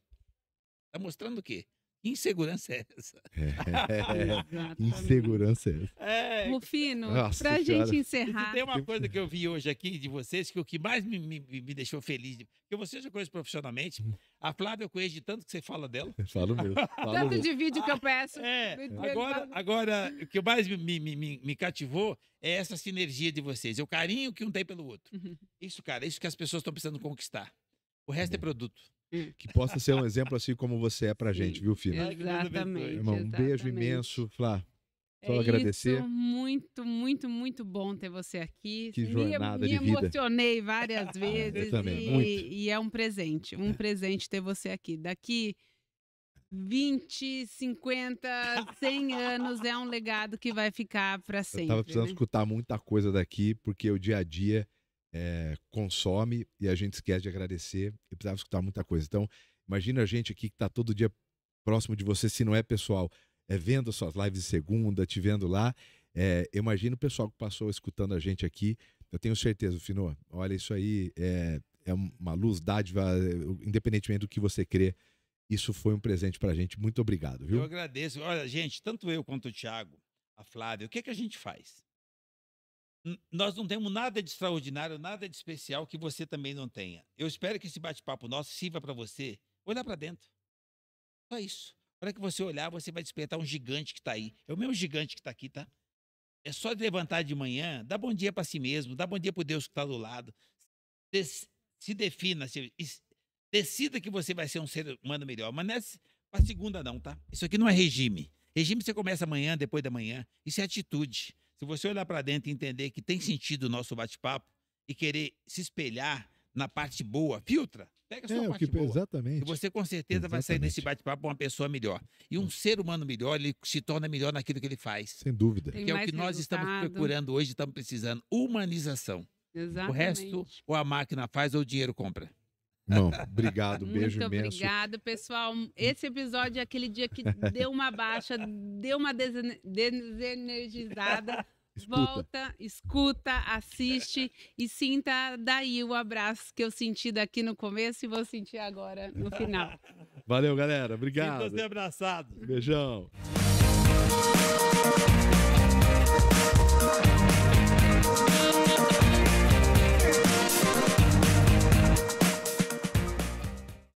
está mostrando o quê? Que insegurança é essa? É, insegurança é essa. É, Rufino, Nossa, pra gente encerrar. Tem uma coisa que eu vi hoje aqui de vocês que o que mais me, me, me deixou feliz, que vocês já conhecem profissionalmente, hum. a Flávia eu conheço de tanto que você fala dela. Eu falo mesmo. Falo tanto mesmo. de vídeo que eu peço. É, agora, agora, o que mais me, me, me, me cativou é essa sinergia de vocês. É o carinho que um tem pelo outro. Uhum. Isso, cara, é isso que as pessoas estão precisando conquistar. O resto é, é. produto que possa ser um exemplo assim como você é pra gente, viu, filho? Exatamente. Irmão, um exatamente. beijo imenso, Flá. Só é agradecer. Isso, muito, muito, muito bom ter você aqui. Que jornada me, de vida. Me emocionei várias vezes. Eu também, e, muito. e é um presente, um presente ter você aqui. Daqui 20, 50, 100 anos é um legado que vai ficar para sempre. Eu tava precisando né? escutar muita coisa daqui, porque o dia a dia é, consome e a gente esquece de agradecer e precisava escutar muita coisa. Então, imagina a gente aqui que está todo dia próximo de você, se não é pessoal, é vendo suas lives de segunda, te vendo lá. É, eh, imagina o pessoal que passou escutando a gente aqui. Eu tenho certeza, Finô, olha, isso aí é, é uma luz, dádiva, independentemente do que você crê. Isso foi um presente para a gente. Muito obrigado, viu? Eu agradeço. Olha, gente, tanto eu quanto o Thiago, a Flávia, o que, é que a gente faz? nós não temos nada de extraordinário, nada de especial que você também não tenha. Eu espero que esse bate-papo nosso sirva para você olhar para dentro. Só isso. Para que você olhar, você vai despertar um gigante que está aí. É o mesmo gigante que está aqui, tá? É só levantar de manhã, dar bom dia para si mesmo, dar bom dia para Deus que está do lado. Des se defina, se, decida que você vai ser um ser humano melhor. Mas nessa é para segunda não, tá? Isso aqui não é regime. Regime você começa amanhã, depois da manhã. Isso é atitude. Se você olhar para dentro e entender que tem sentido o nosso bate-papo e querer se espelhar na parte boa, filtra. Pega a sua é, parte que, boa. Exatamente. E você com certeza exatamente. vai sair desse bate-papo uma pessoa melhor. E um ser humano melhor, ele se torna melhor naquilo que ele faz. Sem dúvida. que é o que resultado. nós estamos procurando hoje, estamos precisando. Humanização. Exatamente. O resto, ou a máquina faz, ou o dinheiro compra. Não, obrigado, Beijo, beijo Muito imenso. Obrigado, pessoal. Esse episódio é aquele dia que deu uma baixa, deu uma desenergizada. Escuta. Volta, escuta, assiste e sinta daí o abraço que eu senti daqui no começo e vou sentir agora no final. Valeu, galera. Obrigado. Sinta-se abraçado. Beijão.